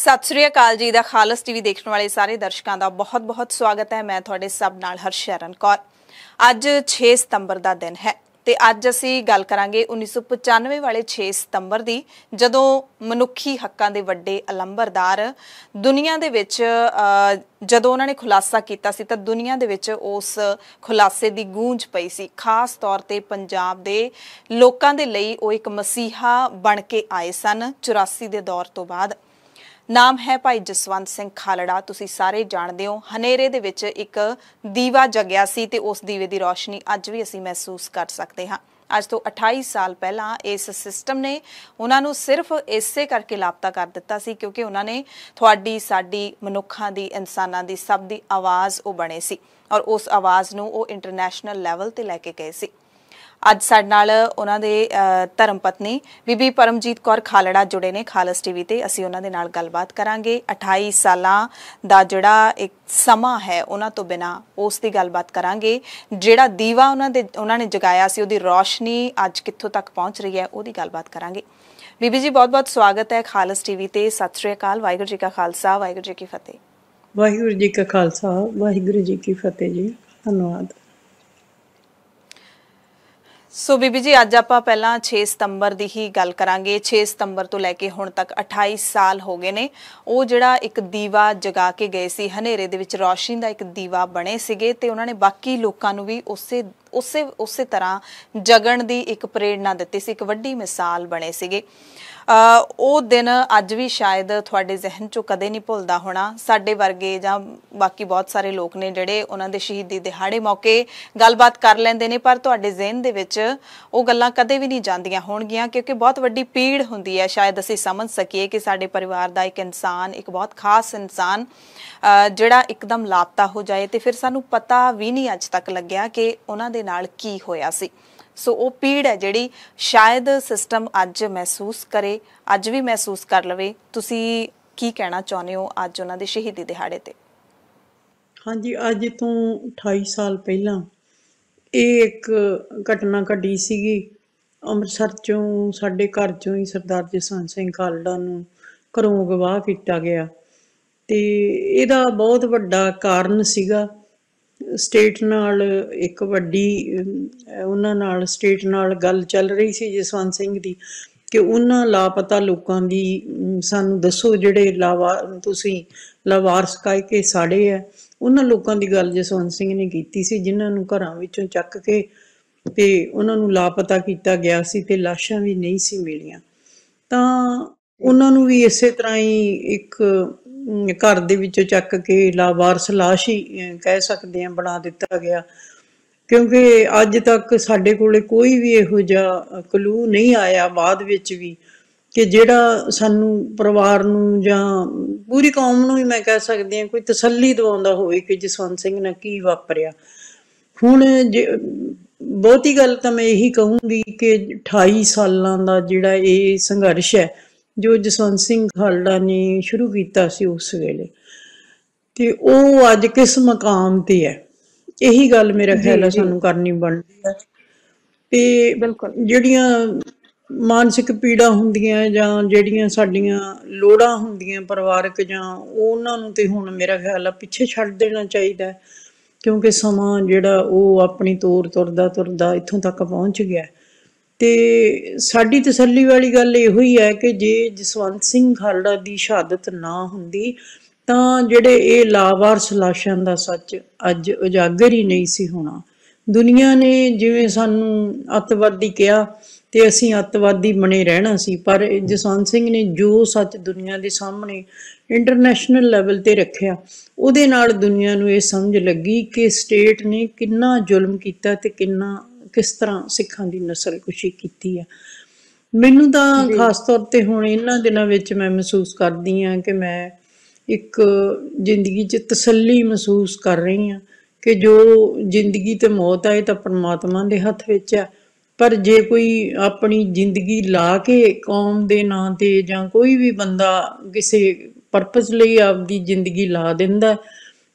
ਸਤਿ ਸ੍ਰੀ ਅਕਾਲ ਜੀ ਦਾ ਖਾਲਸ ਟੀਵੀ ਦੇਖਣ ਵਾਲੇ ਸਾਰੇ ਦਰਸ਼ਕਾਂ ਦਾ ਬਹੁਤ-ਬਹੁਤ ਸਵਾਗਤ ਹੈ ਮੈਂ ਤੁਹਾਡੇ ਸਭ ਨਾਲ ਹਰਸ਼ਰਨ ਕੌਰ ਅੱਜ 6 ਸਤੰਬਰ ਦਾ ਦਿਨ ਹੈ ਤੇ ਅੱਜ ਅਸੀਂ ਗੱਲ ਕਰਾਂਗੇ 1995 ਵਾਲੇ 6 ਸਤੰਬਰ ਦੀ ਜਦੋਂ ਮਨੁੱਖੀ ਹੱਕਾਂ ਦੇ ਵੱਡੇ ਅਲੰਬਰਦਾਰ ਦੁਨੀਆ ਦੇ ਵਿੱਚ ਜਦੋਂ ਉਹਨਾਂ ਨੇ ਖੁਲਾਸਾ ਕੀਤਾ ਸੀ ਤਾਂ ਦੁਨੀਆ ਦੇ ਵਿੱਚ ਉਸ ਖੁਲਾਸੇ ਦੀ ਗੂੰਜ ਪਈ ਸੀ ਖਾਸ ਤੌਰ ਤੇ ਪੰਜਾਬ ਦੇ ਲੋਕਾਂ ਦੇ ਲਈ ਉਹ ਇੱਕ ਮਸੀਹਾ ਬਣ ਕੇ ਆਏ ਸਨ 84 ਦੇ ਦੌਰ ਤੋਂ ਬਾਅਦ ਨਾਮ ਹੈ ਭਾਈ ਜਸਵੰਤ ਸਿੰਘ ਖਾਲੜਾ ਤੁਸੀਂ ਸਾਰੇ ਜਾਣਦੇ ਹੋ ਹਨੇਰੇ ਦੇ ਵਿੱਚ ਇੱਕ ਦੀਵਾ ਜਗਿਆ ਸੀ ਤੇ ਉਸ ਦੀਵੇ ਦੀ ਰੋਸ਼ਨੀ ਅੱਜ ਵੀ ਅਸੀਂ ਮਹਿਸੂਸ ਕਰ ਸਕਦੇ ਹਾਂ ਅੱਜ ਤੋਂ 28 ਸਾਲ ਪਹਿਲਾਂ ਇਸ ਸਿਸਟਮ ਨੇ ਉਹਨਾਂ ਨੂੰ ਸਿਰਫ ਇਸੇ ਕਰਕੇ ਲਾਪਤਾ ਕਰ ਦਿੱਤਾ ਸੀ ਕਿਉਂਕਿ ਉਹਨਾਂ ਨੇ ਤੁਹਾਡੀ ਸਾਡੀ ਮਨੁੱਖਾਂ ਦੀ ਇਨਸਾਨਾਂ ਦੀ ਸਭ ਦੀ ਆਵਾਜ਼ ਉਹ ਬਣੇ ਸੀ ਔਰ ਉਸ ਆਵਾਜ਼ ਨੂੰ ਉਹ ਇੰਟਰਨੈਸ਼ਨਲ ਲੈਵਲ ਤੇ ਲੈ ਕੇ ਗਏ ਸੀ ਅੱਜ ਸਾਡੇ ਨਾਲ ਉਹਨਾਂ ਦੇ ਧਰਮ ਪਤਨੀ ਬੀਬੀ ਪਰਮਜੀਤ ਕੌਰ ਖਾਲੜਾ ਜੁੜੇ ਨੇ ਖਾਲਸ ਟੀਵੀ ਤੇ ਅਸੀਂ ਉਹਨਾਂ ਦੇ ਨਾਲ ਗੱਲਬਾਤ ਕਰਾਂਗੇ 28 ਸਾਲਾਂ ਦਾ ਜਿਹੜਾ ਇੱਕ ਸਮਾਂ ਹੈ ਉਹਨਾਂ ਤੋਂ ਬਿਨਾ ਉਸ ਦੀ ਗੱਲਬਾਤ ਕਰਾਂਗੇ ਜਿਹੜਾ ਦੀਵਾ ਉਹਨਾਂ ਦੇ ਉਹਨਾਂ ਨੇ ਜਗਾਇਆ ਸੀ ਉਹਦੀ ਰੋਸ਼ਨੀ ਅੱਜ ਕਿੱਥੋਂ ਤੱਕ ਪਹੁੰਚ ਰਹੀ ਹੈ ਉਹਦੀ ਗੱਲਬਾਤ ਕਰਾਂਗੇ ਬੀਬੀ ਜੀ ਬਹੁਤ-ਬਹੁਤ ਸਵਾਗਤ ਹੈ ਖਾਲਸ ਟੀਵੀ ਤੇ ਸਤਿ ਸ੍ਰੀ ਅਕਾਲ ਵਾਹਿਗੁਰੂ ਜੀ ਕਾ ਖਾਲਸਾ ਵਾਹਿਗੁਰੂ ਜੀ ਕੀ ਫਤਿਹ ਵਾਹਿਗੁਰੂ ਜੀ ਕਾ ਖਾਲਸਾ ਵਾਹਿਗੁਰੂ ਜੀ ਕੀ ਫਤਿਹ ਜੀ ਧੰਨਵਾਦ ਸੋ ਬੀਬੀ ਜੀ ਅੱਜ ਆਪਾਂ ਪਹਿਲਾਂ 6 ਸਤੰਬਰ ਦੀ ਹੀ ਗੱਲ ਕਰਾਂਗੇ 6 ਸਤੰਬਰ ਤੋਂ ਲੈ ਕੇ ਹੁਣ ਤੱਕ 28 ਸਾਲ ਹੋ ਗਏ ਨੇ ਉਹ ਜਿਹੜਾ ਇੱਕ ਦੀਵਾ ਜਗਾ ਕੇ ਗਏ ਸੀ ਹਨੇਰੇ ਦੇ ਵਿੱਚ ਰੋਸ਼ਨੀ ਦਾ ਇੱਕ ਦੀਵਾ ਬਣੇ ਸੀਗੇ ਤੇ ਉਹਨਾਂ ਨੇ ਬਾਕੀ ਲੋਕਾਂ ਨੂੰ ਵੀ ਉਸੇ ਉਸੇ ਉਸੇ ਤਰ੍ਹਾਂ ਜਗਣ ਦੀ ਇੱਕ ਪ੍ਰੇਰਣਾ ਦਿੱਤੀ ਸੀ ਇੱਕ ਵੱਡੀ ਮਿਸਾਲ ਬਣੇ ਸੀਗੇ ਉਹ ਦਿਨ ਅੱਜ ਵੀ ਸ਼ਾਇਦ ਤੁਹਾਡੇ ਜ਼ਿਹਨ 'ਚੋਂ ਕਦੇ ਨਹੀਂ ਭੁੱਲਦਾ ਹੋਣਾ ਸਾਡੇ ਵਰਗੇ ਜਾਂ ਬਾਕੀ ਬਹੁਤ ਸਾਰੇ ਲੋਕ ਨੇ ਜਿਹੜੇ ਉਹਨਾਂ ਦੇ ਸ਼ਹੀਦੀ ਦਿਹਾੜੇ ਮੌਕੇ ਗੱਲਬਾਤ ਕਰ ਲੈਂਦੇ ਨੇ ਪਰ ਤੁਹਾਡੇ ਜ਼ਿਹਨ ਦੇ ਵਿੱਚ ਉਹ ਗੱਲਾਂ ਕਦੇ ਵੀ ਨਹੀਂ ਜਾਂਦੀਆਂ ਹੋਣਗੀਆਂ ਕਿਉਂਕਿ ਬਹੁਤ ਵੱਡੀ ਪੀੜ ਹੁੰਦੀ ਹੈ ਸ਼ਾਇਦ ਅਸੀਂ ਸਮਝ ਸਕੀਏ ਕਿ ਸਾਡੇ ਪਰਿਵਾਰ ਦਾ ਇੱਕ ਇਨਸਾਨ ਇੱਕ ਬਹੁਤ ਖਾਸ ਇਨਸਾਨ ਜਿਹੜਾ ਇੱਕਦਮ ਲਾਪਤਾ ਹੋ ਜਾਏ ਤੇ ਫਿਰ ਸਾਨੂੰ ਪਤਾ ਵੀ ਨਹੀਂ ਅੱਜ ਤੱਕ ਲੱਗਿਆ ਕਿ ਉਹਨਾਂ ਦੇ ਨਾਲ ਕੀ ਹੋਇਆ ਸੀ ਸੋ ਉਹ ਪੀੜ ਹੈ ਜਿਹੜੀ ਸ਼ਾਇਦ ਸਿਸਟਮ ਅੱਜ ਮਹਿਸੂਸ ਕਰੇ ਅੱਜ ਵੀ ਮਹਿਸੂਸ ਕਰ ਲਵੇ ਤੁਸੀਂ ਕੀ ਕਹਿਣਾ ਚਾਹੁੰਦੇ ਹੋ ਅੱਜ ਉਹਨਾਂ ਦੇ ਸ਼ਹੀਦੀ ਦਿਹਾੜੇ ਤੇ ਹਾਂਜੀ ਅੱਜ ਤੋਂ 28 ਸਾਲ ਪਹਿਲਾਂ ਇਹ ਇੱਕ ਘਟਨਾ ਘਟੀ ਸੀਗੀ ਅੰਮ੍ਰਿਤਸਰ ਚੋਂ ਸਾਡੇ ਘਰ ਚੋਂ ਹੀ ਸਰਦਾਰ ਜਸਵੰਤ ਸਿੰਘ ਕਾਲੜਾ ਨੂੰ ਘਰੋਂ ਗਵਾਹ ਕੀਤਾ ਗਿਆ ਤੇ ਇਹਦਾ ਬਹੁਤ ਵੱਡਾ ਕਾਰਨ ਸੀਗਾ ਸਟੇਟ ਨਾਲ ਇੱਕ ਵੱਡੀ ਉਹਨਾਂ ਨਾਲ ਸਟੇਟ ਨਾਲ ਗੱਲ ਚੱਲ ਰਹੀ ਸੀ ਜਸਵੰਤ ਸਿੰਘ ਦੀ ਕਿ ਉਹਨਾਂ ਲਾਪਤਾ ਲੋਕਾਂ ਦੀ ਸਾਨੂੰ ਦੱਸੋ ਜਿਹੜੇ ਲਾਵਾ ਤੁਸੀਂ ਲਵਾਰਸ ਕਾਇ ਕੇ ਸਾੜੇ ਆ ਉਹਨਾਂ ਲੋਕਾਂ ਦੀ ਗੱਲ ਜਸਵੰਤ ਸਿੰਘ ਨੇ ਕੀਤੀ ਸੀ ਜਿਨ੍ਹਾਂ ਨੂੰ ਘਰਾਂ ਵਿੱਚੋਂ ਚੱਕ ਕੇ ਤੇ ਉਹਨਾਂ ਨੂੰ ਲਾਪਤਾ ਕੀਤਾ ਗਿਆ ਸੀ ਤੇ ਲਾਸ਼ਾਂ ਵੀ ਨਹੀਂ ਸੀ ਮਿਲੀਆਂ ਤਾਂ ਉਹਨਾਂ ਨੂੰ ਵੀ ਇਸੇ ਤਰ੍ਹਾਂ ਹੀ ਇੱਕ ਘਰ ਦੇ ਵਿੱਚੋਂ ਚੱਕ ਕੇ ਲਾਵਾਰਸ ਲਾਸ਼ ਹੀ ਕਹਿ ਸਕਦੇ ਆ ਬਣਾ ਦਿੱਤਾ ਗਿਆ ਕਿਉਂਕਿ ਅੱਜ ਤੱਕ ਸਾਡੇ ਕੋਲੇ ਕੋਈ ਵੀ ਇਹੋ ਜਿਹਾ ਕਲੂ ਨਹੀਂ ਆਇਆ ਬਾਅਦ ਵਿੱਚ ਵੀ ਕਿ ਜਿਹੜਾ ਸਾਨੂੰ ਪਰਿਵਾਰ ਨੂੰ ਜਾਂ ਪੂਰੀ ਕੌਮ ਨੂੰ ਹੀ ਮੈਂ ਕਹਿ ਸਕਦੀ ਹਾਂ ਕੋਈ ਤਸੱਲੀ ਦਿਵਾਉਂਦਾ ਹੋਵੇ ਕਿ ਜਸਵੰਤ ਸਿੰਘ ਨਾਲ ਕੀ ਵਾਪਰਿਆ ਹੁਣ ਬਹੁਤੀ ਗੱਲ ਤਾਂ ਮੈਂ ਇਹੀ ਕਹੂੰਗੀ ਕਿ 28 ਸਾਲਾਂ ਦਾ ਜਿਹੜਾ ਇਹ ਸੰਘਰਸ਼ ਹੈ ਜੋ ਜਸਵੰਤ ਸਿੰਘ ਖਾਲੜਾ ਨੇ ਸ਼ੁਰੂ ਕੀਤਾ ਸੀ ਉਸ ਵੇਲੇ ਤੇ ਉਹ ਅੱਜ ਕਿਸ ਮਕਾਮ ਤੇ ਹੈ ਇਹੀ ਗੱਲ ਮੇਰਾ ਖਿਆਲ ਹੈ ਸਾਨੂੰ ਕਰਨੀ ਬਣਦੀ ਹੈ ਤੇ ਬਿਲਕੁਲ ਜਿਹੜੀਆਂ ਮਾਨਸਿਕ ਪੀੜਾ ਹੁੰਦੀਆਂ ਜਾਂ ਜਿਹੜੀਆਂ ਸਾਡੀਆਂ ਲੋੜਾਂ ਹੁੰਦੀਆਂ ਪਰਿਵਾਰਕ ਜਾਂ ਉਹਨਾਂ ਨੂੰ ਤੇ ਹੁਣ ਮੇਰਾ ਖਿਆਲ ਆ ਪਿੱਛੇ ਛੱਡ ਦੇਣਾ ਚਾਹੀਦਾ ਹੈ ਕਿਉਂਕਿ ਸਮਾਂ ਜਿਹੜਾ ਉਹ ਆਪਣੀ ਤੋਰ ਤੁਰਦਾ ਤੁਰਦਾ ਇੱਥੋਂ ਤੱਕ ਪਹੁੰਚ ਗਿਆ ਹੈ ਤੇ ਸਾਡੀ ਤਸੱਲੀ ਵਾਲੀ ਗੱਲ ਇਹੋ ਹੀ ਹੈ ਕਿ ਜੇ ਜਸਵੰਤ ਸਿੰਘ ਖਾਲੜਾ ਦੀ ਸ਼ਹਾਦਤ ਨਾ ਹੁੰਦੀ ਤਾਂ ਜਿਹੜੇ ਇਹ ਲਾਵਾਰਸ ਲਾਸ਼ਾਂ ਦਾ ਸੱਚ ਅੱਜ ਉਜਾਗਰ ਹੀ ਨਹੀਂ ਸੀ ਹੋਣਾ ਦੁਨੀਆ ਨੇ ਜਿਵੇਂ ਸਾਨੂੰ ਅਤਵਾਦੀ ਕਿਹਾ ਤੇ ਅਸੀਂ ਅਤਵਾਦੀ ਬਣੇ ਰਹਿਣਾ ਸੀ ਪਰ ਜਸਵੰਤ ਸਿੰਘ ਨੇ ਜੋ ਸੱਚ ਦੁਨੀਆ ਦੇ ਸਾਹਮਣੇ ਇੰਟਰਨੈਸ਼ਨਲ ਲੈਵਲ ਤੇ ਰੱਖਿਆ ਉਹਦੇ ਨਾਲ ਦੁਨੀਆ ਨੂੰ ਇਹ ਸਮਝ ਲੱਗੀ ਕਿ ਸਟੇਟ ਨੇ ਕਿੰਨਾ ਜ਼ੁਲਮ ਕੀਤਾ ਤੇ ਕਿੰਨਾ ਕਿਸ ਤਰ੍ਹਾਂ ਸਿੱਖਾਂ ਦੀ ਨਸਲ ਕੁਸ਼ੀ ਕੀਤੀ ਆ ਮੈਨੂੰ ਤਾਂ ਖਾਸ ਤੌਰ ਤੇ ਹੁਣ ਇਹਨਾਂ ਦਿਨਾਂ ਵਿੱਚ ਮੈਂ ਮਹਿਸੂਸ ਕਰਦੀ ਆ ਕਿ ਮੈਂ ਇੱਕ ਜ਼ਿੰਦਗੀ 'ਚ ਤਸੱਲੀ ਮਹਿਸੂਸ ਕਰ ਰਹੀ ਆ ਕਿ ਜੋ ਜ਼ਿੰਦਗੀ ਤੇ ਮੌਤ ਆ ਇਹ ਤਾਂ ਪਰਮਾਤਮਾ ਦੇ ਹੱਥ ਵਿੱਚ ਆ ਪਰ ਜੇ ਕੋਈ ਆਪਣੀ ਜ਼ਿੰਦਗੀ ਲਾ ਕੇ ਕੌਮ ਦੇ ਨਾਂ ਤੇ ਜਾਂ ਕੋਈ ਵੀ ਬੰਦਾ ਕਿਸੇ ਪਰਪਸ ਲਈ ਆਪਦੀ ਜ਼ਿੰਦਗੀ ਲਾ ਦਿੰਦਾ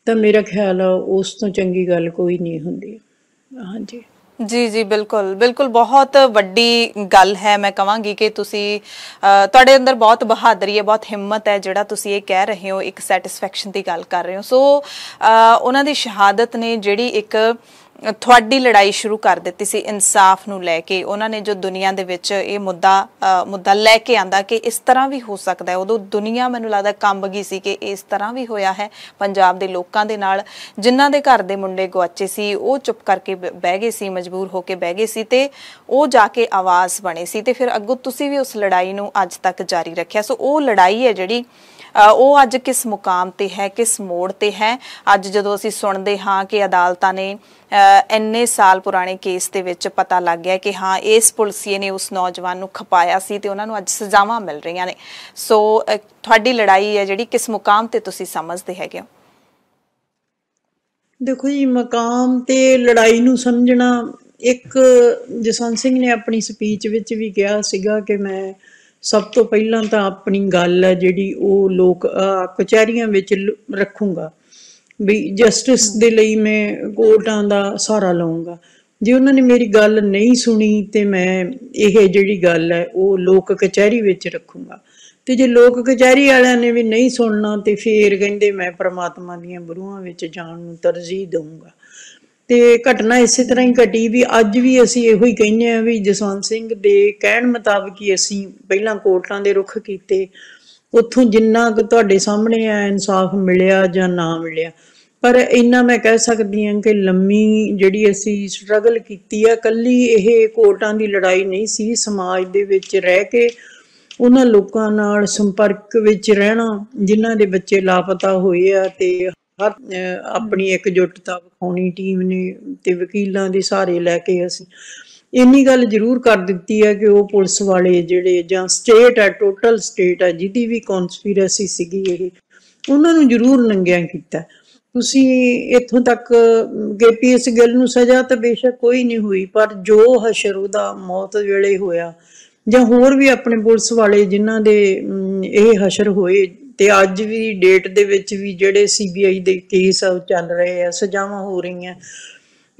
ਤਾਂ ਮੇਰਾ ਖਿਆਲ ਆ ਉਸ ਤੋਂ ਚੰਗੀ ਗੱਲ ਕੋਈ ਨਹੀਂ ਹੁੰਦੀ ਹਾਂਜੀ ਜੀ ਜੀ ਬਿਲਕੁਲ ਬਿਲਕੁਲ ਬਹੁਤ ਵੱਡੀ ਗੱਲ ਹੈ ਮੈਂ ਕਹਾਂਗੀ ਕਿ ਤੁਸੀਂ ਤੁਹਾਡੇ ਅੰਦਰ ਬਹੁਤ ਬਹਾਦਰੀ ਹੈ ਬਹੁਤ ਹਿੰਮਤ ਹੈ ਜਿਹੜਾ ਤੁਸੀਂ ਇਹ ਕਹਿ ਰਹੇ ਹੋ ਇੱਕ ਸੈਟੀਸਫੈਕਸ਼ਨ ਦੀ ਗੱਲ ਕਰ ਰਹੇ ਹੋ ਸੋ ਉਹਨਾਂ ਦੀ ਸ਼ਹਾਦਤ ਨੇ ਜਿਹੜੀ ਇੱਕ ਤੁਹਾਡੀ ਲੜਾਈ ਸ਼ੁਰੂ ਕਰ ਦਿੱਤੀ ਸੀ ਇਨਸਾਫ ਨੂੰ ਲੈ ਕੇ ਉਹਨਾਂ ਨੇ ਜੋ ਦੁਨੀਆ ਦੇ ਵਿੱਚ ਇਹ ਮੁੱਦਾ ਮੁੱਦਾ ਲੈ ਕੇ ਆਂਦਾ ਕਿ ਇਸ ਤਰ੍ਹਾਂ ਵੀ ਹੋ ਸਕਦਾ ਹੈ ਉਦੋਂ ਦੁਨੀਆ ਮੈਨੂੰ ਲੱਗਦਾ ਕੰਬ ਗਈ ਸੀ ਕਿ ਇਸ ਤਰ੍ਹਾਂ ਵੀ ਹੋਇਆ ਹੈ ਪੰਜਾਬ ਦੇ ਲੋਕਾਂ ਦੇ ਨਾਲ ਜਿਨ੍ਹਾਂ ਦੇ ਘਰ ਦੇ ਮੁੰਡੇ ਗਵਾਚੇ ਸੀ ਉਹ ਚੁੱਪ ਕਰਕੇ ਬਹਿ ਗਏ ਸੀ ਮਜਬੂਰ ਹੋ ਕੇ ਬਹਿ ਗਏ ਸੀ ਤੇ ਉਹ ਜਾ ਕੇ ਆਵਾਜ਼ ਬਣੇ ਸੀ ਤੇ ਫਿਰ ਅੱਗੋਂ ਤੁਸੀਂ ਵੀ ਉਸ ਲੜਾਈ ਨੂੰ ਅੱਜ ਤੱਕ ਜਾਰੀ ਰੱਖਿਆ ਸੋ ਉਹ ਲੜਾਈ ਹੈ ਜਿਹੜੀ ਉਹ ਅੱਜ ਕਿਸ ਮੁਕਾਮ ਤੇ ਹੈ ਕਿਸ ਮੋੜ ਤੇ ਹੈ ਅੱਜ ਜਦੋਂ ਅਸੀਂ ਸੁਣਦੇ ਹਾਂ ਕਿ ਅਦਾਲਤਾਂ ਨੇ ਇੰਨੇ ਸਾਲ ਪੁਰਾਣੇ ਕੇਸ ਦੇ ਵਿੱਚ ਪਤਾ ਲੱਗ ਗਿਆ ਕਿ ਹਾਂ ਇਸ ਪੁਲਸੀਏ ਨੇ ਉਸ ਨੌਜਵਾਨ ਨੂੰ ਖਪਾਇਆ ਸੀ ਤੇ ਉਹਨਾਂ ਨੂੰ ਅੱਜ ਸਜ਼ਾਵਾਂ ਮਿਲ ਰਹੀਆਂ ਨੇ ਸੋ ਤੁਹਾਡੀ ਲੜਾਈ ਹੈ ਜਿਹੜੀ ਕਿਸ ਮੁਕਾਮ ਤੇ ਤੁਸੀਂ ਸਮਝਦੇ ਹੈਗੇ ਹੋ ਦੇਖੋ ਜੀ ਮਕਾਮ ਤੇ ਲੜਾਈ ਨੂੰ ਸਮਝਣਾ ਇੱਕ ਜਸਵੰਤ ਸਿੰਘ ਨੇ ਆਪਣੀ ਸਪੀਚ ਵਿੱਚ ਵੀ ਕਿਹਾ ਸੀਗਾ ਕਿ ਮੈਂ ਸਭ ਤੋਂ ਪਹਿਲਾਂ ਤਾਂ ਆਪਣੀ ਗੱਲ ਹੈ ਜਿਹੜੀ ਉਹ ਲੋਕ ਕਚਹਿਰੀਆਂ ਵਿੱਚ ਰੱਖੂੰਗਾ ਵੀ ਜਸਟਿਸ ਦੇ ਲਈ ਮੈਂ ਕੋਰਟਾਂ ਦਾ ਸਹਾਰਾ ਲਵਾਂਗਾ ਜੇ ਉਹਨਾਂ ਨੇ ਮੇਰੀ ਗੱਲ ਨਹੀਂ ਸੁਣੀ ਤੇ ਮੈਂ ਇਹ ਜਿਹੜੀ ਗੱਲ ਹੈ ਉਹ ਲੋਕ ਕਚਹਿਰੀ ਵਿੱਚ ਰੱਖੂੰਗਾ ਤੇ ਜੇ ਲੋਕ ਕਚਹਿਰੀ ਵਾਲਿਆਂ ਨੇ ਵੀ ਨਹੀਂ ਸੁਣਨਾ ਤੇ ਫੇਰ ਕਹਿੰਦੇ ਮੈਂ ਪ੍ਰਮਾਤਮਾ ਦੀਆਂ ਬਰੂਹਾਂ ਵਿੱਚ ਜਾਣ ਨੂੰ ਤਰਜੀਹ ਦਊਂਗਾ ਤੇ ਘਟਨਾ ਇਸੇ ਤਰ੍ਹਾਂ ਹੀ ਘਟੀ ਵੀ ਅੱਜ ਵੀ ਅਸੀਂ ਇਹੋ ਹੀ ਕਹਿੰਦੇ ਆ ਵੀ ਜਸਵੰਤ ਸਿੰਘ ਦੇ ਕਹਿਣ ਮੁਤਾਬਕ ਹੀ ਅਸੀਂ ਪਹਿਲਾਂ ਕੋਰਟਾਂ ਦੇ ਰੁਖ ਕੀਤੇ ਉੱਥੋਂ ਜਿੰਨਾ ਕੁ ਤੁਹਾਡੇ ਸਾਹਮਣੇ ਆ ਇਨਸਾਫ ਮਿਲਿਆ ਜਾਂ ਨਾ ਮਿਲਿਆ ਪਰ ਇੰਨਾ ਮੈਂ ਕਹਿ ਸਕਦੀ ਹਾਂ ਕਿ ਲੰਮੀ ਜਿਹੜੀ ਅਸੀਂ ਸਟਰਗਲ ਕੀਤੀ ਆ ਕੱਲੀ ਇਹ ਕੋਰਟਾਂ ਦੀ ਲੜਾਈ ਨਹੀਂ ਸੀ ਸਮਾਜ ਦੇ ਵਿੱਚ ਰਹਿ ਕੇ ਉਹਨਾਂ ਲੋਕਾਂ ਨਾਲ ਸੰਪਰਕ ਵਿੱਚ ਰਹਿਣਾ ਜਿਨ੍ਹਾਂ ਦੇ ਬੱਚੇ ਲਾਪਤਾ ਹੋਏ ਆ ਤੇ ਹਰ ਆਪਣੀ ਇਕਜੁੱਟਤਾ ਵਿਖਾਉਣੀ ਟੀਮ ਨੇ ਤੇ ਵਕੀਲਾਂ ਦੇ ਸਹਾਰੇ ਲੈ ਕੇ ਅਸੀਂ ਇੰਨੀ ਗੱਲ ਜ਼ਰੂਰ ਕਰ ਦਿੱਤੀ ਹੈ ਕਿ ਉਹ ਪੁਲਿਸ ਵਾਲੇ ਜਿਹੜੇ ਜਾਂ ਸਟੇਟ ਹੈ ਟੋਟਲ ਸਟੇਟ ਹੈ ਜਿਹਦੀ ਵੀ ਕਨਸਪੀਰੇਸੀ ਸੀਗੀ ਇਹ ਉਹਨਾਂ ਨੂੰ ਜ਼ਰੂਰ ਨੰਗਿਆਂ ਕੀਤਾ ਤੁਸੀਂ ਇੱਥੋਂ ਤੱਕ ਕੇਪੀਐਸ ਗਿੱਲ ਨੂੰ ਸਜ਼ਾ ਤਾਂ ਬੇਸ਼ੱਕ ਕੋਈ ਨਹੀਂ ਹੋਈ ਪਰ ਜੋ ਹਸ਼ਰ ਉਹਦਾ ਮੌਤ ਵੇਲੇ ਹੋਇਆ ਜਾਂ ਹੋਰ ਵੀ ਆਪਣੇ ਪੁਲਿਸ ਵਾਲੇ ਜਿਨ੍ਹਾਂ ਦੇ ਇਹ ਹਸ਼ਰ ਹੋਏ ਤੇ ਅੱਜ ਵੀ ਡੇਟ ਦੇ ਵਿੱਚ ਵੀ ਜਿਹੜੇ ਸੀਬੀਆਈ ਦੇ ਕੇਸ ਚੱਲ ਰਹੇ ਆ ਸਜ਼ਾਵਾਂ ਹੋ ਰਹੀਆਂ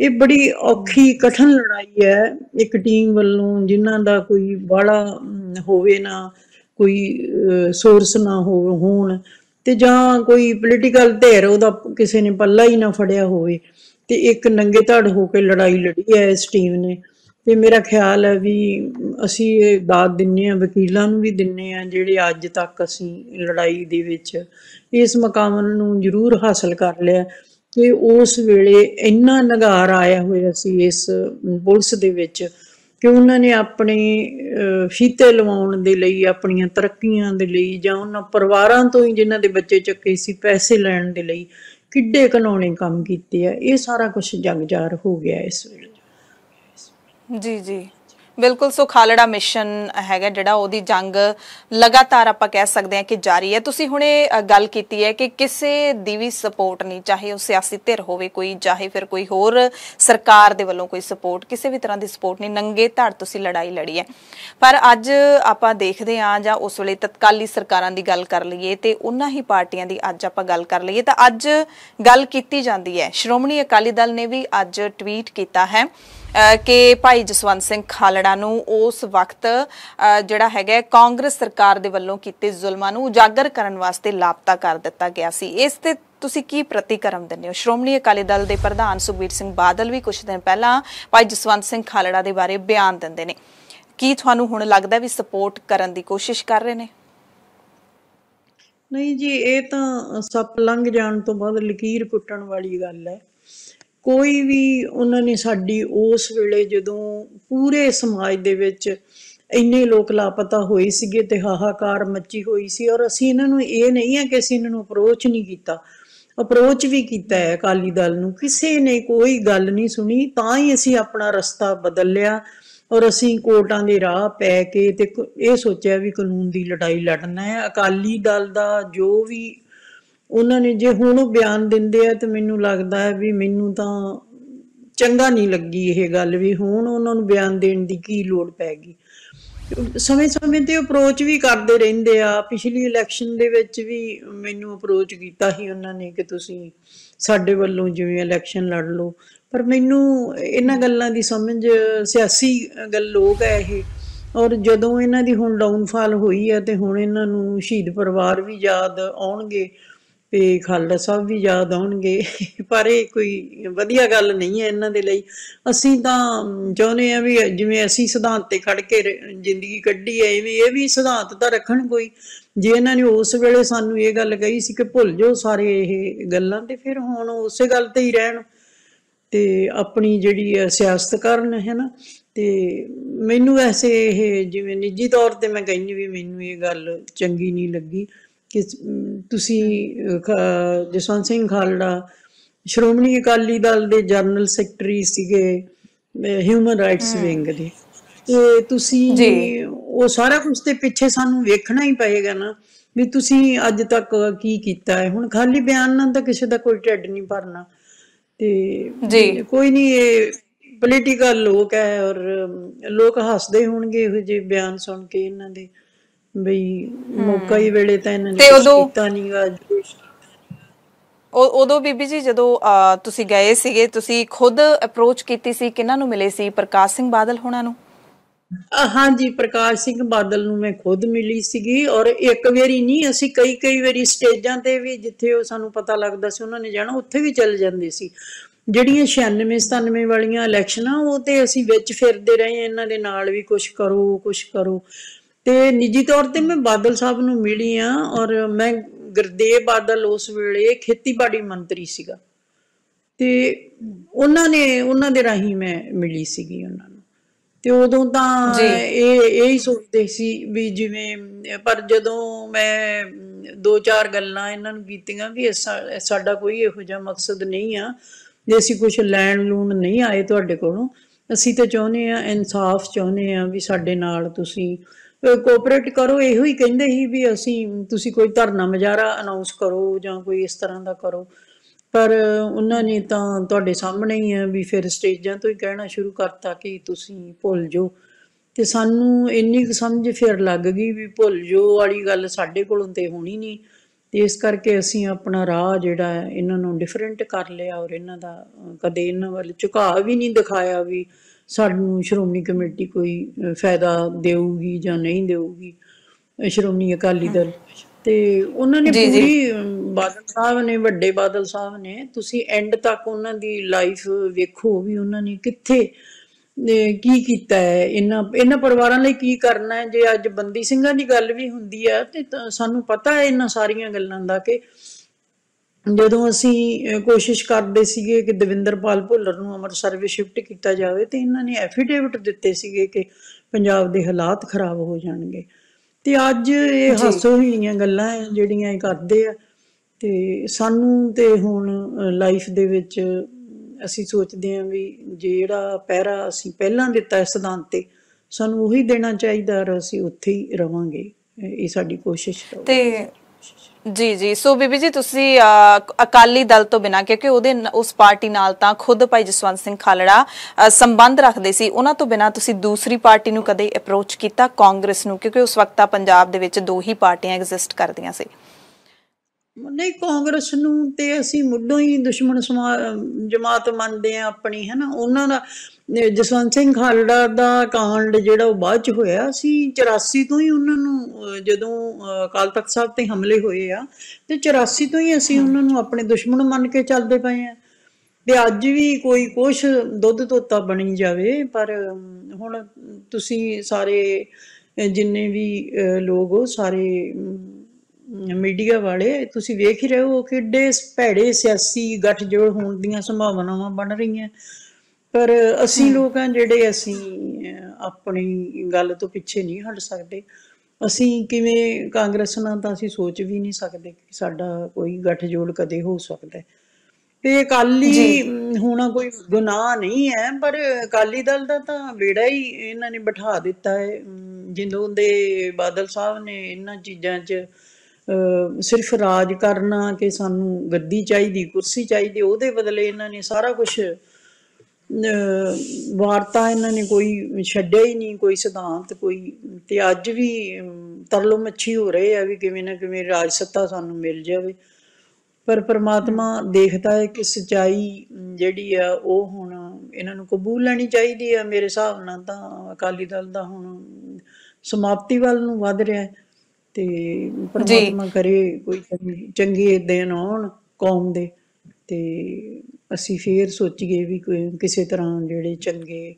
ਇਹ ਬੜੀ ਔਖੀ ਕਠਨ ਲੜਾਈ ਹੈ ਇੱਕ ਟੀਮ ਵੱਲੋਂ ਜਿਨ੍ਹਾਂ ਦਾ ਕੋਈ ਬਾਲਾ ਹੋਵੇ ਨਾ ਕੋਈ ਸੋਰਸ ਨਾ ਹੋਣ ਤੇ ਜਾਂ ਕੋਈ ਪੋਲੀਟੀਕਲ ਧਿਰ ਉਹਦਾ ਕਿਸੇ ਨੇ ਪੱਲਾ ਹੀ ਨਾ ਫੜਿਆ ਹੋਵੇ ਤੇ ਇੱਕ ਨੰਗੇ ਧੜ ਹੋ ਕੇ ਲੜਾਈ ਲੜੀ ਹੈ ਇਸ ਟੀਮ ਨੇ ਤੇ ਮੇਰਾ ਖਿਆਲ ਹੈ ਵੀ ਅਸੀਂ ਇਹ ਦਾਤ ਦਿੰਨੇ ਆ ਵਕੀਲਾਂ ਨੂੰ ਵੀ ਦਿੰਨੇ ਆ ਜਿਹੜੇ ਅੱਜ ਤੱਕ ਅਸੀਂ ਲੜਾਈ ਦੇ ਵਿੱਚ ਇਸ ਮਕਾਮ ਨੂੰ ਜ਼ਰੂਰ ਹਾਸਲ ਕਰ ਲਿਆ ਕਿ ਉਸ ਵੇਲੇ ਇੰਨਾ ਨਗਾਰ ਆਇਆ ਹੋਇਆ ਸੀ ਇਸ ਪੁਲਿਸ ਦੇ ਵਿੱਚ ਕਿ ਉਹਨਾਂ ਨੇ ਆਪਣੇ ਫੀਤੇ ਲਵਾਉਣ ਦੇ ਲਈ ਆਪਣੀਆਂ ਤਰੱਕੀਆਂ ਦੇ ਲਈ ਜਾਂ ਉਹਨਾਂ ਪਰਿਵਾਰਾਂ ਤੋਂ ਹੀ ਜਿਨ੍ਹਾਂ ਦੇ ਬੱਚੇ ਚੱਕੇ ਸੀ ਪੈਸੇ ਲੈਣ ਦੇ ਲਈ ਕਿੱਡੇ ਕਾਨੂੰਨੀ ਕੰਮ ਕੀਤੇ ਆ ਇਹ ਸਾਰਾ ਕੁਝ ਜੰਗਜਾਰ ਹੋ ਗਿਆ ਇਸ ਵੇਲੇ ਜੀ ਜੀ ਬਿਲਕੁਲ ਸੋ ਖਾਲੜਾ ਮਿਸ਼ਨ ਹੈਗਾ ਜਿਹੜਾ ਉਹਦੀ ਜੰਗ ਲਗਾਤਾਰ ਆਪਾਂ ਕਹਿ ਸਕਦੇ ਹਾਂ ਕਿ ਜਾਰੀ ਹੈ ਤੁਸੀਂ ਹੁਣੇ ਗੱਲ ਕੀਤੀ ਹੈ ਕਿ ਕਿਸੇ ਦੀ ਵੀ ਸਪੋਰਟ ਨਹੀਂ ਚਾਹੇ ਉਹ ਸਿਆਸੀ ਧਿਰ ਹੋਵੇ ਕੋਈ ਚਾਹੇ ਫਿਰ ਕੋਈ ਹੋਰ ਸਰਕਾਰ ਦੇ ਵੱਲੋਂ ਕੋਈ ਸਪੋਰਟ ਕਿਸੇ ਵੀ ਤਰ੍ਹਾਂ ਦੀ ਸਪੋਰਟ ਨਹੀਂ ਨੰਗੇ ਧੜ ਤੁਸੀਂ ਲੜਾਈ ਲੜੀ ਹੈ ਪਰ ਅੱਜ ਆਪਾਂ ਦੇਖਦੇ ਹਾਂ ਜਾਂ ਉਸ ਵੇਲੇ ਤਤਕਾਲੀ ਸਰਕਾਰਾਂ ਦੀ ਗੱਲ ਕਰ ਲਈਏ ਤੇ ਉਹਨਾਂ ਹੀ ਪਾਰਟੀਆਂ ਦੀ ਅੱਜ ਆਪਾਂ ਗੱਲ ਕਰ ਲਈਏ ਤਾਂ ਅੱਜ ਗੱਲ ਕੀਤੀ ਜਾਂਦੀ ਹੈ ਸ਼੍ਰੋਮਣੀ ਅਕਾਲੀ ਦਲ ਨੇ ਵੀ ਅੱਜ ਟਵੀਟ ਕੀਤਾ ਹੈ ਕਿ ਭਾਈ ਜਸਵੰਤ ਸਿੰਘ ਖਾਲੜਾ ਨੂੰ ਉਸ ਵਕਤ ਜਿਹੜਾ ਹੈਗਾ ਕਾਂਗਰਸ ਸਰਕਾਰ ਦੇ ਵੱਲੋਂ ਕੀਤੇ ਜ਼ੁਲਮਾਂ ਨੂੰ ਉਜਾਗਰ ਕਰਨ ਵਾਸਤੇ ਲਾਪਤਾ ਕਰ ਦਿੱਤਾ ਗਿਆ ਸੀ ਇਸ ਤੇ ਤੁਸੀਂ ਕੀ ਪ੍ਰਤੀਕਰਮ ਦਿੰਦੇ ਹੋ ਸ਼੍ਰੋਮਣੀ ਅਕਾਲੀ ਦਲ ਦੇ ਪ੍ਰਧਾਨ ਸੁਖਬੀਰ ਸਿੰਘ ਬਾਦਲ ਵੀ ਕੁਝ ਦਿਨ ਪਹਿਲਾਂ ਭਾਈ ਜਸਵੰਤ ਸਿੰਘ ਖਾਲੜਾ ਦੇ ਬਾਰੇ ਬਿਆਨ ਦਿੰਦੇ ਨੇ ਕੀ ਤੁਹਾਨੂੰ ਹੁਣ ਲੱਗਦਾ ਵੀ ਸਪੋਰਟ ਕਰਨ ਦੀ ਕੋਸ਼ਿਸ਼ ਕਰ ਰਹੇ ਨੇ ਨਹੀਂ ਜੀ ਇਹ ਤਾਂ ਸੱਪ ਲੰਘ ਜਾਣ ਤੋਂ ਬਾਅਦ ਲਕੀਰ ਪੁੱਟਣ ਵਾਲੀ ਗੱਲ ਹੈ ਕੋਈ ਵੀ ਉਹਨਾਂ ਨੇ ਸਾਡੀ ਉਸ ਵੇਲੇ ਜਦੋਂ ਪੂਰੇ ਸਮਾਜ ਦੇ ਵਿੱਚ ਇੰਨੇ ਲੋਕ ਲਾਪਤਾ ਹੋਏ ਸੀਗੇ ਤੇ ਹਾਹਾਕਾਰ ਮੱਚੀ ਹੋਈ ਸੀ ਔਰ ਅਸੀਂ ਇਹਨਾਂ ਨੂੰ ਇਹ ਨਹੀਂ ਹੈ ਕਿ ਅਸੀਂ ਇਹਨਾਂ ਨੂੰ ਅਪਰੋਚ ਨਹੀਂ ਕੀਤਾ ਅਪਰੋਚ ਵੀ ਕੀਤਾ ਹੈ ਅਕਾਲੀ ਦਲ ਨੂੰ ਕਿਸੇ ਨੇ ਕੋਈ ਗੱਲ ਨਹੀਂ ਸੁਣੀ ਤਾਂ ਹੀ ਅਸੀਂ ਆਪਣਾ ਰਸਤਾ ਬਦਲ ਲਿਆ ਔਰ ਅਸੀਂ ਕੋਟਾਂ ਦੇ ਰਾਹ ਪੈ ਕੇ ਤੇ ਇਹ ਸੋਚਿਆ ਵੀ ਕਾਨੂੰਨ ਦੀ ਲੜਾਈ ਲੜਨਾ ਹੈ ਅਕਾਲੀ ਦਲ ਦਾ ਜੋ ਵੀ ਉਹਨਾਂ ਨੇ ਜੇ ਹੁਣ ਉਹ ਬਿਆਨ ਦਿੰਦੇ ਆ ਤੇ ਮੈਨੂੰ ਲੱਗਦਾ ਹੈ ਵੀ ਮੈਨੂੰ ਤਾਂ ਚੰਗਾ ਨਹੀਂ ਲੱਗੀ ਇਹ ਗੱਲ ਵੀ ਹੁਣ ਉਹਨਾਂ ਨੂੰ ਬਿਆਨ ਦੇਣ ਦੀ ਕੀ ਲੋੜ ਪੈ ਗਈ ਸਮੇਂ-ਸਮੇਂ ਤੇ ਅਪਰੋਚ ਵੀ ਕਰਦੇ ਰਹਿੰਦੇ ਆ ਪਿਛਲੀ ਇਲੈਕਸ਼ਨ ਦੇ ਵਿੱਚ ਵੀ ਮੈਨੂੰ ਅਪਰੋਚ ਕੀਤਾ ਸੀ ਉਹਨਾਂ ਨੇ ਕਿ ਤੁਸੀਂ ਸਾਡੇ ਵੱਲੋਂ ਜਿਵੇਂ ਇਲੈਕਸ਼ਨ ਲੜ ਲਓ ਪਰ ਮੈਨੂੰ ਇਹਨਾਂ ਗੱਲਾਂ ਦੀ ਸਮਝ ਸਿਆਸੀ ਗੱਲ ਲੋਕ ਹੈ ਇਹ ਔਰ ਜਦੋਂ ਇਹਨਾਂ ਦੀ ਹੁਣ ਡਾਊਨਫਾਲ ਹੋਈ ਹੈ ਤੇ ਹੁਣ ਇਹਨਾਂ ਨੂੰ ਸ਼ਹੀਦ ਪਰਿਵਾਰ ਵੀ ਯਾਦ ਆਉਣਗੇ ਤੇ ਖਾਲਸਾ ਸਾਹਿਬ ਵੀ ਯਾਦ ਆਉਣਗੇ ਪਰ ਇਹ ਕੋਈ ਵਧੀਆ ਗੱਲ ਨਹੀਂ ਹੈ ਇਹਨਾਂ ਦੇ ਲਈ ਅਸੀਂ ਤਾਂ ਚਾਹੁੰਦੇ ਆ ਵੀ ਜਿਵੇਂ ਅਸੀਂ ਸਿਧਾਂਤ ਤੇ ਖੜ ਕੇ ਜ਼ਿੰਦਗੀ ਕੱਢੀ ਐ ਐਵੇਂ ਇਹ ਵੀ ਸਿਧਾਂਤ ਤਾਂ ਰੱਖਣ ਕੋਈ ਜੇ ਇਹਨਾਂ ਨੇ ਉਸ ਵੇਲੇ ਸਾਨੂੰ ਇਹ ਗੱਲ ਕਹੀ ਸੀ ਕਿ ਭੁੱਲ ਜਾਓ ਸਾਰੇ ਇਹ ਗੱਲਾਂ ਤੇ ਫਿਰ ਹੁਣ ਉਸੇ ਗੱਲ ਤੇ ਹੀ ਰਹਿਣ ਤੇ ਆਪਣੀ ਜਿਹੜੀ ਸਿਆਸਤ ਕਰਨ ਹੈ ਨਾ ਤੇ ਮੈਨੂੰ ਐਸੇ ਇਹ ਜਿਵੇਂ ਨਿੱਜੀ ਤੌਰ ਤੇ ਮੈਂ ਕਹਿੰਨੀ ਵੀ ਮੈਨੂੰ ਇਹ ਗੱਲ ਚੰਗੀ ਨਹੀਂ ਲੱਗੀ ਕਿ ਤੁਸੀਂ ਜਸਵੰਤ ਸਿੰਘ ਖਾਲੜਾ ਸ਼੍ਰੋਮਣੀ ਅਕਾਲੀ ਦਲ ਦੇ ਜਨਰਲ ਸੈਕਟਰੀ ਸੀਗੇ ਹਿਊਮਨ ਰਾਈਟਸ ਵਿੰਗ ਦੇ ਤੇ ਤੁਸੀਂ ਉਹ ਸਾਰਾ ਕੁਝ ਤੇ ਪਿੱਛੇ ਸਾਨੂੰ ਵੇਖਣਾ ਹੀ ਪਏਗਾ ਨਾ ਵੀ ਤੁਸੀਂ ਅੱਜ ਤੱਕ ਕੀ ਕੀਤਾ ਹੈ ਹੁਣ ਖਾਲੀ ਬਿਆਨ ਨਾਲ ਤਾਂ ਕਿਸੇ ਦਾ ਕੋਈ ਟੈਡ ਨਹੀਂ ਭਰਨਾ ਤੇ ਜੀ ਕੋਈ ਨਹੀਂ ਇਹ ਪੋਲੀਟੀਕਲ ਲੋਕ ਹੈ ਔਰ ਲੋਕ ਹੱਸਦੇ ਹੋਣਗੇ ਇਹੋ ਜਿਹੇ ਬਿਆਨ ਸੁਣ ਕੇ ਇਹਨਾਂ ਦੇ ਬਈ ਮੌਕਾ ਹੀ ਵੇਲੇ ਤਾਂ ਇਹਨਾਂ ਨੇ ਕੀਤਾ ਉਦੋਂ ਕੀਤਾ ਉਦੋਂ ਬੀਬੀ ਜੀ ਜਦੋਂ ਤੁਸੀਂ ਗਏ ਸੀਗੇ ਤੁਸੀਂ ਖੁਦ ਅਪਰੋਚ ਕੀਤੀ ਸੀ ਕਿਹਨਾਂ ਨੂੰ ਮਿਲੇ ਸੀ ਪ੍ਰਕਾਸ਼ ਸਿੰਘ ਬਾਦਲ ਹੋਣਾ ਨੂੰ ਹਾਂਜੀ ਪ੍ਰਕਾਸ਼ ਸਿੰਘ ਬਾਦਲ ਨੂੰ ਮੈਂ ਖੁਦ ਮਿਲੀ ਸੀਗੀ ਔਰ ਇੱਕ ਵਾਰੀ ਨਹੀਂ ਅਸੀਂ ਕਈ ਕਈ ਵਾਰੀ ਸਟੇਜਾਂ ਤੇ ਵੀ ਜਿੱਥੇ ਉਹ ਸਾਨੂੰ ਪਤਾ ਲੱਗਦਾ ਸੀ ਉਹਨਾਂ ਨੇ ਜਾਣਾ ਉੱਥੇ ਵੀ ਚੱਲ ਜਾਂਦੇ ਸੀ ਜਿਹੜੀਆਂ 96 97 ਵਾਲੀਆਂ ਇਲੈਕਸ਼ਨਾਂ ਉਹ ਤੇ ਅਸੀਂ ਵਿੱਚ ਫਿਰਦੇ ਰਹੇ ਇਹਨਾਂ ਦੇ ਨਾਲ ਵੀ ਕੁਝ ਕਰੋ ਕੁਝ ਕਰੋ ਤੇ ਨਿੱਜੀ ਤੌਰ ਤੇ ਮੈਂ ਬਾਦਲ ਸਾਹਿਬ ਨੂੰ ਮਿਲੀ ਆ ਔਰ ਮੈਂ ਗੁਰਦੇਵ ਬਾਦਲ ਉਸ ਵੇਲੇ ਖੇਤੀਬਾੜੀ ਮੰਤਰੀ ਸੀਗਾ ਤੇ ਉਹਨਾਂ ਨੇ ਉਹਨਾਂ ਦੇ ਰਾਹੀਂ ਮੈਂ ਮਿਲੀ ਸੀਗੀ ਉਹਨਾਂ ਨੂੰ ਤੇ ਉਦੋਂ ਤਾਂ ਇਹ ਇਹ ਹੀ ਸੋਚਦੇ ਸੀ ਵੀ ਜਿਵੇਂ ਪਰ ਜਦੋਂ ਮੈਂ ਦੋ ਚਾਰ ਗੱਲਾਂ ਇਹਨਾਂ ਨੂੰ ਕੀਤੀਆਂ ਵੀ ਸਾਡਾ ਕੋਈ ਇਹੋ ਜਿਹਾ ਮਕਸਦ ਨਹੀਂ ਆ ਜੇ ਅਸੀਂ ਕੁਝ ਲੈਣ ਲੂਣ ਨਹੀਂ ਆਏ ਤੁਹਾਡੇ ਕੋਲੋਂ ਅਸੀਂ ਤਾਂ ਚਾਹੁੰਦੇ ਆ ਇਨਸਾਫ ਚਾਹੁੰਦੇ ਆ ਵੀ ਸਾਡੇ ਨਾਲ ਤੁਸੀਂ ਕੋਆਪਰੇਟ ਕਰੋ ਇਹੋ ਹੀ ਕਹਿੰਦੇ ਸੀ ਵੀ ਅਸੀਂ ਤੁਸੀਂ ਕੋਈ ਧਰਨਾ ਮਜਾਰਾ ਅਨਾਉਂਸ ਕਰੋ ਜਾਂ ਕੋਈ ਇਸ ਤਰ੍ਹਾਂ ਦਾ ਕਰੋ ਪਰ ਉਹਨਾਂ ਨੇ ਤਾਂ ਤੁਹਾਡੇ ਸਾਹਮਣੇ ਹੀ ਆ ਵੀ ਫਿਰ ਸਟੇਜਾਂ ਤੋਂ ਹੀ ਕਹਿਣਾ ਸ਼ੁਰੂ ਕਰਤਾ ਕਿ ਤੁਸੀਂ ਭੁੱਲ ਜਾਓ ਤੇ ਸਾਨੂੰ ਇੰਨੀ ਕੁ ਸਮਝ ਫਿਰ ਲੱਗ ਗਈ ਵੀ ਭੁੱਲ ਜਾਓ ਵਾਲੀ ਗੱਲ ਸਾਡੇ ਕੋਲੋਂ ਤੇ ਹੋਣੀ ਨਹੀਂ ਤੇ ਇਸ ਕਰਕੇ ਅਸੀਂ ਆਪਣਾ ਰਾਹ ਜਿਹੜਾ ਇਹਨਾਂ ਨੂੰ ਡਿਫਰੈਂਟ ਕਰ ਲਿਆ ਔਰ ਇਹਨਾਂ ਦਾ ਕਦੇ ਇਹਨਾਂ ਵੱਲ ਝੁਕਾਅ ਵੀ ਨਹੀਂ ਦਿਖਾਇਆ ਵੀ ਸਾਨੂੰ ਸ਼੍ਰੋਮਣੀ ਕਮੇਟੀ ਕੋਈ ਫਾਇਦਾ ਦੇਊਗੀ ਜਾਂ ਨਹੀਂ ਦੇਊਗੀ ਸ਼੍ਰੋਮਣੀ ਅਕਾਲੀ ਦਲ ਤੇ ਉਹਨਾਂ ਨੇ ਪੂਰੀ ਬਾਦਲ ਸਾਹਿਬ ਨੇ ਵੱਡੇ ਬਾਦਲ ਸਾਹਿਬ ਨੇ ਤੁਸੀਂ ਐਂਡ ਤੱਕ ਉਹਨਾਂ ਦੀ ਲਾਈਫ ਵੇਖੋ ਵੀ ਉਹਨਾਂ ਨੇ ਕਿੱਥੇ ਕੀ ਕੀਤਾ ਹੈ ਇਹਨਾਂ ਇਹਨਾਂ ਪਰਿਵਾਰਾਂ ਲਈ ਕੀ ਕਰਨਾ ਹੈ ਜੇ ਅੱਜ ਬੰਦੀ ਸਿੰਘਾਂ ਦੀ ਗੱਲ ਵੀ ਹੁੰਦੀ ਹੈ ਤੇ ਸਾਨੂੰ ਪਤਾ ਹੈ ਇਹਨਾਂ ਸਾਰੀਆਂ ਗੱਲਾਂ ਦਾ ਕਿ ਜਦੋਂ ਅਸੀਂ ਕੋਸ਼ਿਸ਼ ਕਰਦੇ ਸੀਗੇ ਕਿ ਦਵਿੰਦਰਪਾਲ ਭੁੱਲਰ ਨੂੰ ਅੰਮ੍ਰਿਤਸਰ ਵਿੱਚ ਸ਼ਿਫਟ ਕੀਤਾ ਜਾਵੇ ਤੇ ਇਹਨਾਂ ਨੇ ਐਫੀਡੇਵਿਟ ਦਿੱਤੇ ਸੀਗੇ ਕਿ ਪੰਜਾਬ ਦੇ ਹਾਲਾਤ ਖਰਾਬ ਹੋ ਜਾਣਗੇ ਤੇ ਅੱਜ ਇਹ ਹੱਸੋ ਹੋਈਆਂ ਗੱਲਾਂ ਜਿਹੜੀਆਂ ਇਹ ਕਰਦੇ ਆ ਤੇ ਸਾਨੂੰ ਤੇ ਹੁਣ ਲਾਈਫ ਦੇ ਵਿੱਚ ਅਸੀਂ ਸੋਚਦੇ ਆਂ ਵੀ ਜਿਹੜਾ ਪਹਿਰਾ ਅਸੀਂ ਪਹਿਲਾਂ ਦਿੱਤਾ ਇਸ ਸਿਧਾਂਤ ਤੇ ਸਾਨੂੰ ਉਹੀ ਦੇਣਾ ਚਾਹੀਦਾ ਰ ਅਸੀਂ ਉੱਥੇ ਹੀ ਰਵਾਂਗੇ ਇਹ ਸਾਡੀ ਕੋਸ਼ਿਸ਼ ਹੈ ਤੇ ਜੀ ਜੀ ਸੋ ਬੀਬੀ ਜੀ ਤੁਸੀਂ ਅਕਾਲੀ ਦਲ ਤੋਂ ਬਿਨਾ ਕਿਉਂਕਿ ਉਹਦੇ ਉਸ ਪਾਰਟੀ ਨਾਲ ਤਾਂ ਖੁਦ ਭਾਈ ਜਸਵੰਤ ਸਿੰਘ ਖਾਲੜਾ ਸੰਬੰਧ ਰੱਖਦੇ ਸੀ ਉਹਨਾਂ ਤੋਂ ਬਿਨਾ ਤੁਸੀਂ ਦੂਸਰੀ ਪਾਰਟੀ ਨੂੰ ਕਦੇ ਅਪਰੋਚ ਕੀਤਾ ਕਾਂਗਰਸ ਨੂੰ ਕਿਉਂਕਿ ਉਸ ਵਕਤ ਤਾਂ ਪੰਜਾਬ ਦੇ ਵਿੱਚ ਦੋ ਹੀ ਪਾਰਟੀਆਂ ਐਗਜ਼ਿਸਟ ਕਰਦੀਆਂ ਸੀ ਨਹੀਂ ਕਾਂਗਰਸ ਨੂੰ ਤੇ ਅਸੀਂ ਮੁੱਢੋਂ ਹੀ ਦੁਸ਼ਮਣ ਜਮਾਤ ਮੰਨਦੇ ਆ ਆਪਣੀ ਹੈ ਨਾ ਉਹਨਾਂ ਦਾ ਜਸਵੰਤ ਸਿੰਘ ਖਾਲੜਾ ਦਾ ਕਾਂਡ ਜਿਹੜਾ ਉਹ ਬਾਅਦ ਚ ਹੋਇਆ ਅਸੀਂ 84 ਤੋਂ ਹੀ ਉਹਨਾਂ ਨੂੰ ਜਦੋਂ ਅਕਾਲ ਤਖਤ ਸਾਹਿਬ ਤੇ ਹਮਲੇ ਹੋਏ ਆ ਤੇ 84 ਤੋਂ ਹੀ ਅਸੀਂ ਉਹਨਾਂ ਨੂੰ ਆਪਣੇ ਦੁਸ਼ਮਣ ਮੰਨ ਕੇ ਚੱਲਦੇ ਪਏ ਆ ਤੇ ਅੱਜ ਵੀ ਕੋਈ ਕੁਛ ਦੁੱਧ ਤੋਤਾ ਬਣੀ ਜਾਵੇ ਪਰ ਹੁਣ ਤੁਸੀਂ ਸਾਰੇ ਜਿੰਨੇ ਵੀ ਲੋਕ ਹੋ ਸਾਰੇ ਮੀਡੀਆ ਵਾਲੇ ਤੁਸੀਂ ਵੇਖ ਹੀ ਰਹੇ ਹੋ ਕਿੱਡੇ ਭੈੜੇ ਸਿਆਸੀ ਗੱਠਜੋੜ ਹੋਣ ਦੀਆਂ ਸੰਭਾਵਨਾਵਾਂ ਬਣ ਰਹੀਆਂ ਪਰ ਅਸੀਂ ਲੋਕ ਆ ਜਿਹੜੇ ਅਸੀਂ ਆਪਣੀ ਗੱਲ ਤੋਂ ਪਿੱਛੇ ਨਹੀਂ ਹਟ ਸਕਦੇ ਅਸੀਂ ਕਿਵੇਂ ਕਾਂਗਰਸ ਨਾਲ ਤਾਂ ਅਸੀਂ ਸੋਚ ਵੀ ਨਹੀਂ ਸਕਦੇ ਕਿ ਸਾਡਾ ਕੋਈ ਗੱਠਜੋੜ ਕਦੇ ਹੋ ਸਕਦਾ ਤੇ ਅਕਾਲੀ ਹੋਣਾ ਕੋਈ ਗੁਨਾਹ ਨਹੀਂ ਹੈ ਪਰ ਅਕਾਲੀ ਦਲ ਦਾ ਤਾਂ ਬੇੜਾ ਹੀ ਇਹਨਾਂ ਨੇ ਬਿਠਾ ਦਿੱਤਾ ਹੈ ਜਿੰਦੋਂ ਦੇ ਬਾਦਲ ਸਾਹਿਬ ਨੇ ਇਹਨਾਂ ਚੀਜ਼ਾਂ 'ਚ ਸਿਰਫ ਰਾਜ ਕਰਨਾ ਕਿ ਸਾਨੂੰ ਗੱਦੀ ਚਾਹੀਦੀ ਕੁਰਸੀ ਚਾਹੀਦੀ ਉਹਦੇ ਬਦਲੇ ਇਹਨਾਂ ਨੇ ਸਾਰਾ ਕੁਝ ਵਾਰਤਾ ਇਹਨਾਂ ਨੇ ਕੋਈ ਛੱਡਿਆ ਹੀ ਨਹੀਂ ਕੋਈ ਸਿਧਾਂਤ ਕੋਈ ਤੇ ਅੱਜ ਵੀ ਤਰਲੋ ਮੱਛੀ ਹੋ ਰਹੇ ਆ ਵੀ ਕਿਵੇਂ ਨਾ ਕਿਵੇਂ ਰਾਜ ਸੱਤਾ ਸਾਨੂੰ ਮਿਲ ਜਾਵੇ ਪਰ ਪ੍ਰਮਾਤਮਾ ਦੇਖਦਾ ਹੈ ਕਿ ਸਚਾਈ ਜਿਹੜੀ ਆ ਉਹ ਹੁਣ ਇਹਨਾਂ ਨੂੰ ਕਬੂਲ ਲੈਣੀ ਚਾਹੀਦੀ ਆ ਮੇਰੇ ਹਿਸਾਬ ਨਾਲ ਤਾਂ ਅਕਾਲੀ ਦਲ ਦਾ ਹੁਣ ਸਮਾਪਤੀ ਵੱਲ ਨੂੰ ਵਧ ਰਿਹਾ ਹੈ ਤੇ ਪਰਮਾਤਮਾ ਕਰੇ ਕੋਈ ਚੰਗੇ ਦਿਨ ਆਉਣ ਕੌਮ ਦੇ ਤੇ ਅਸੀਂ ਫੇਰ ਸੋਚੀਏ ਵੀ ਕੋਈ ਕਿਸੇ ਤਰ੍ਹਾਂ ਜਿਹੜੇ ਚੰਗੇ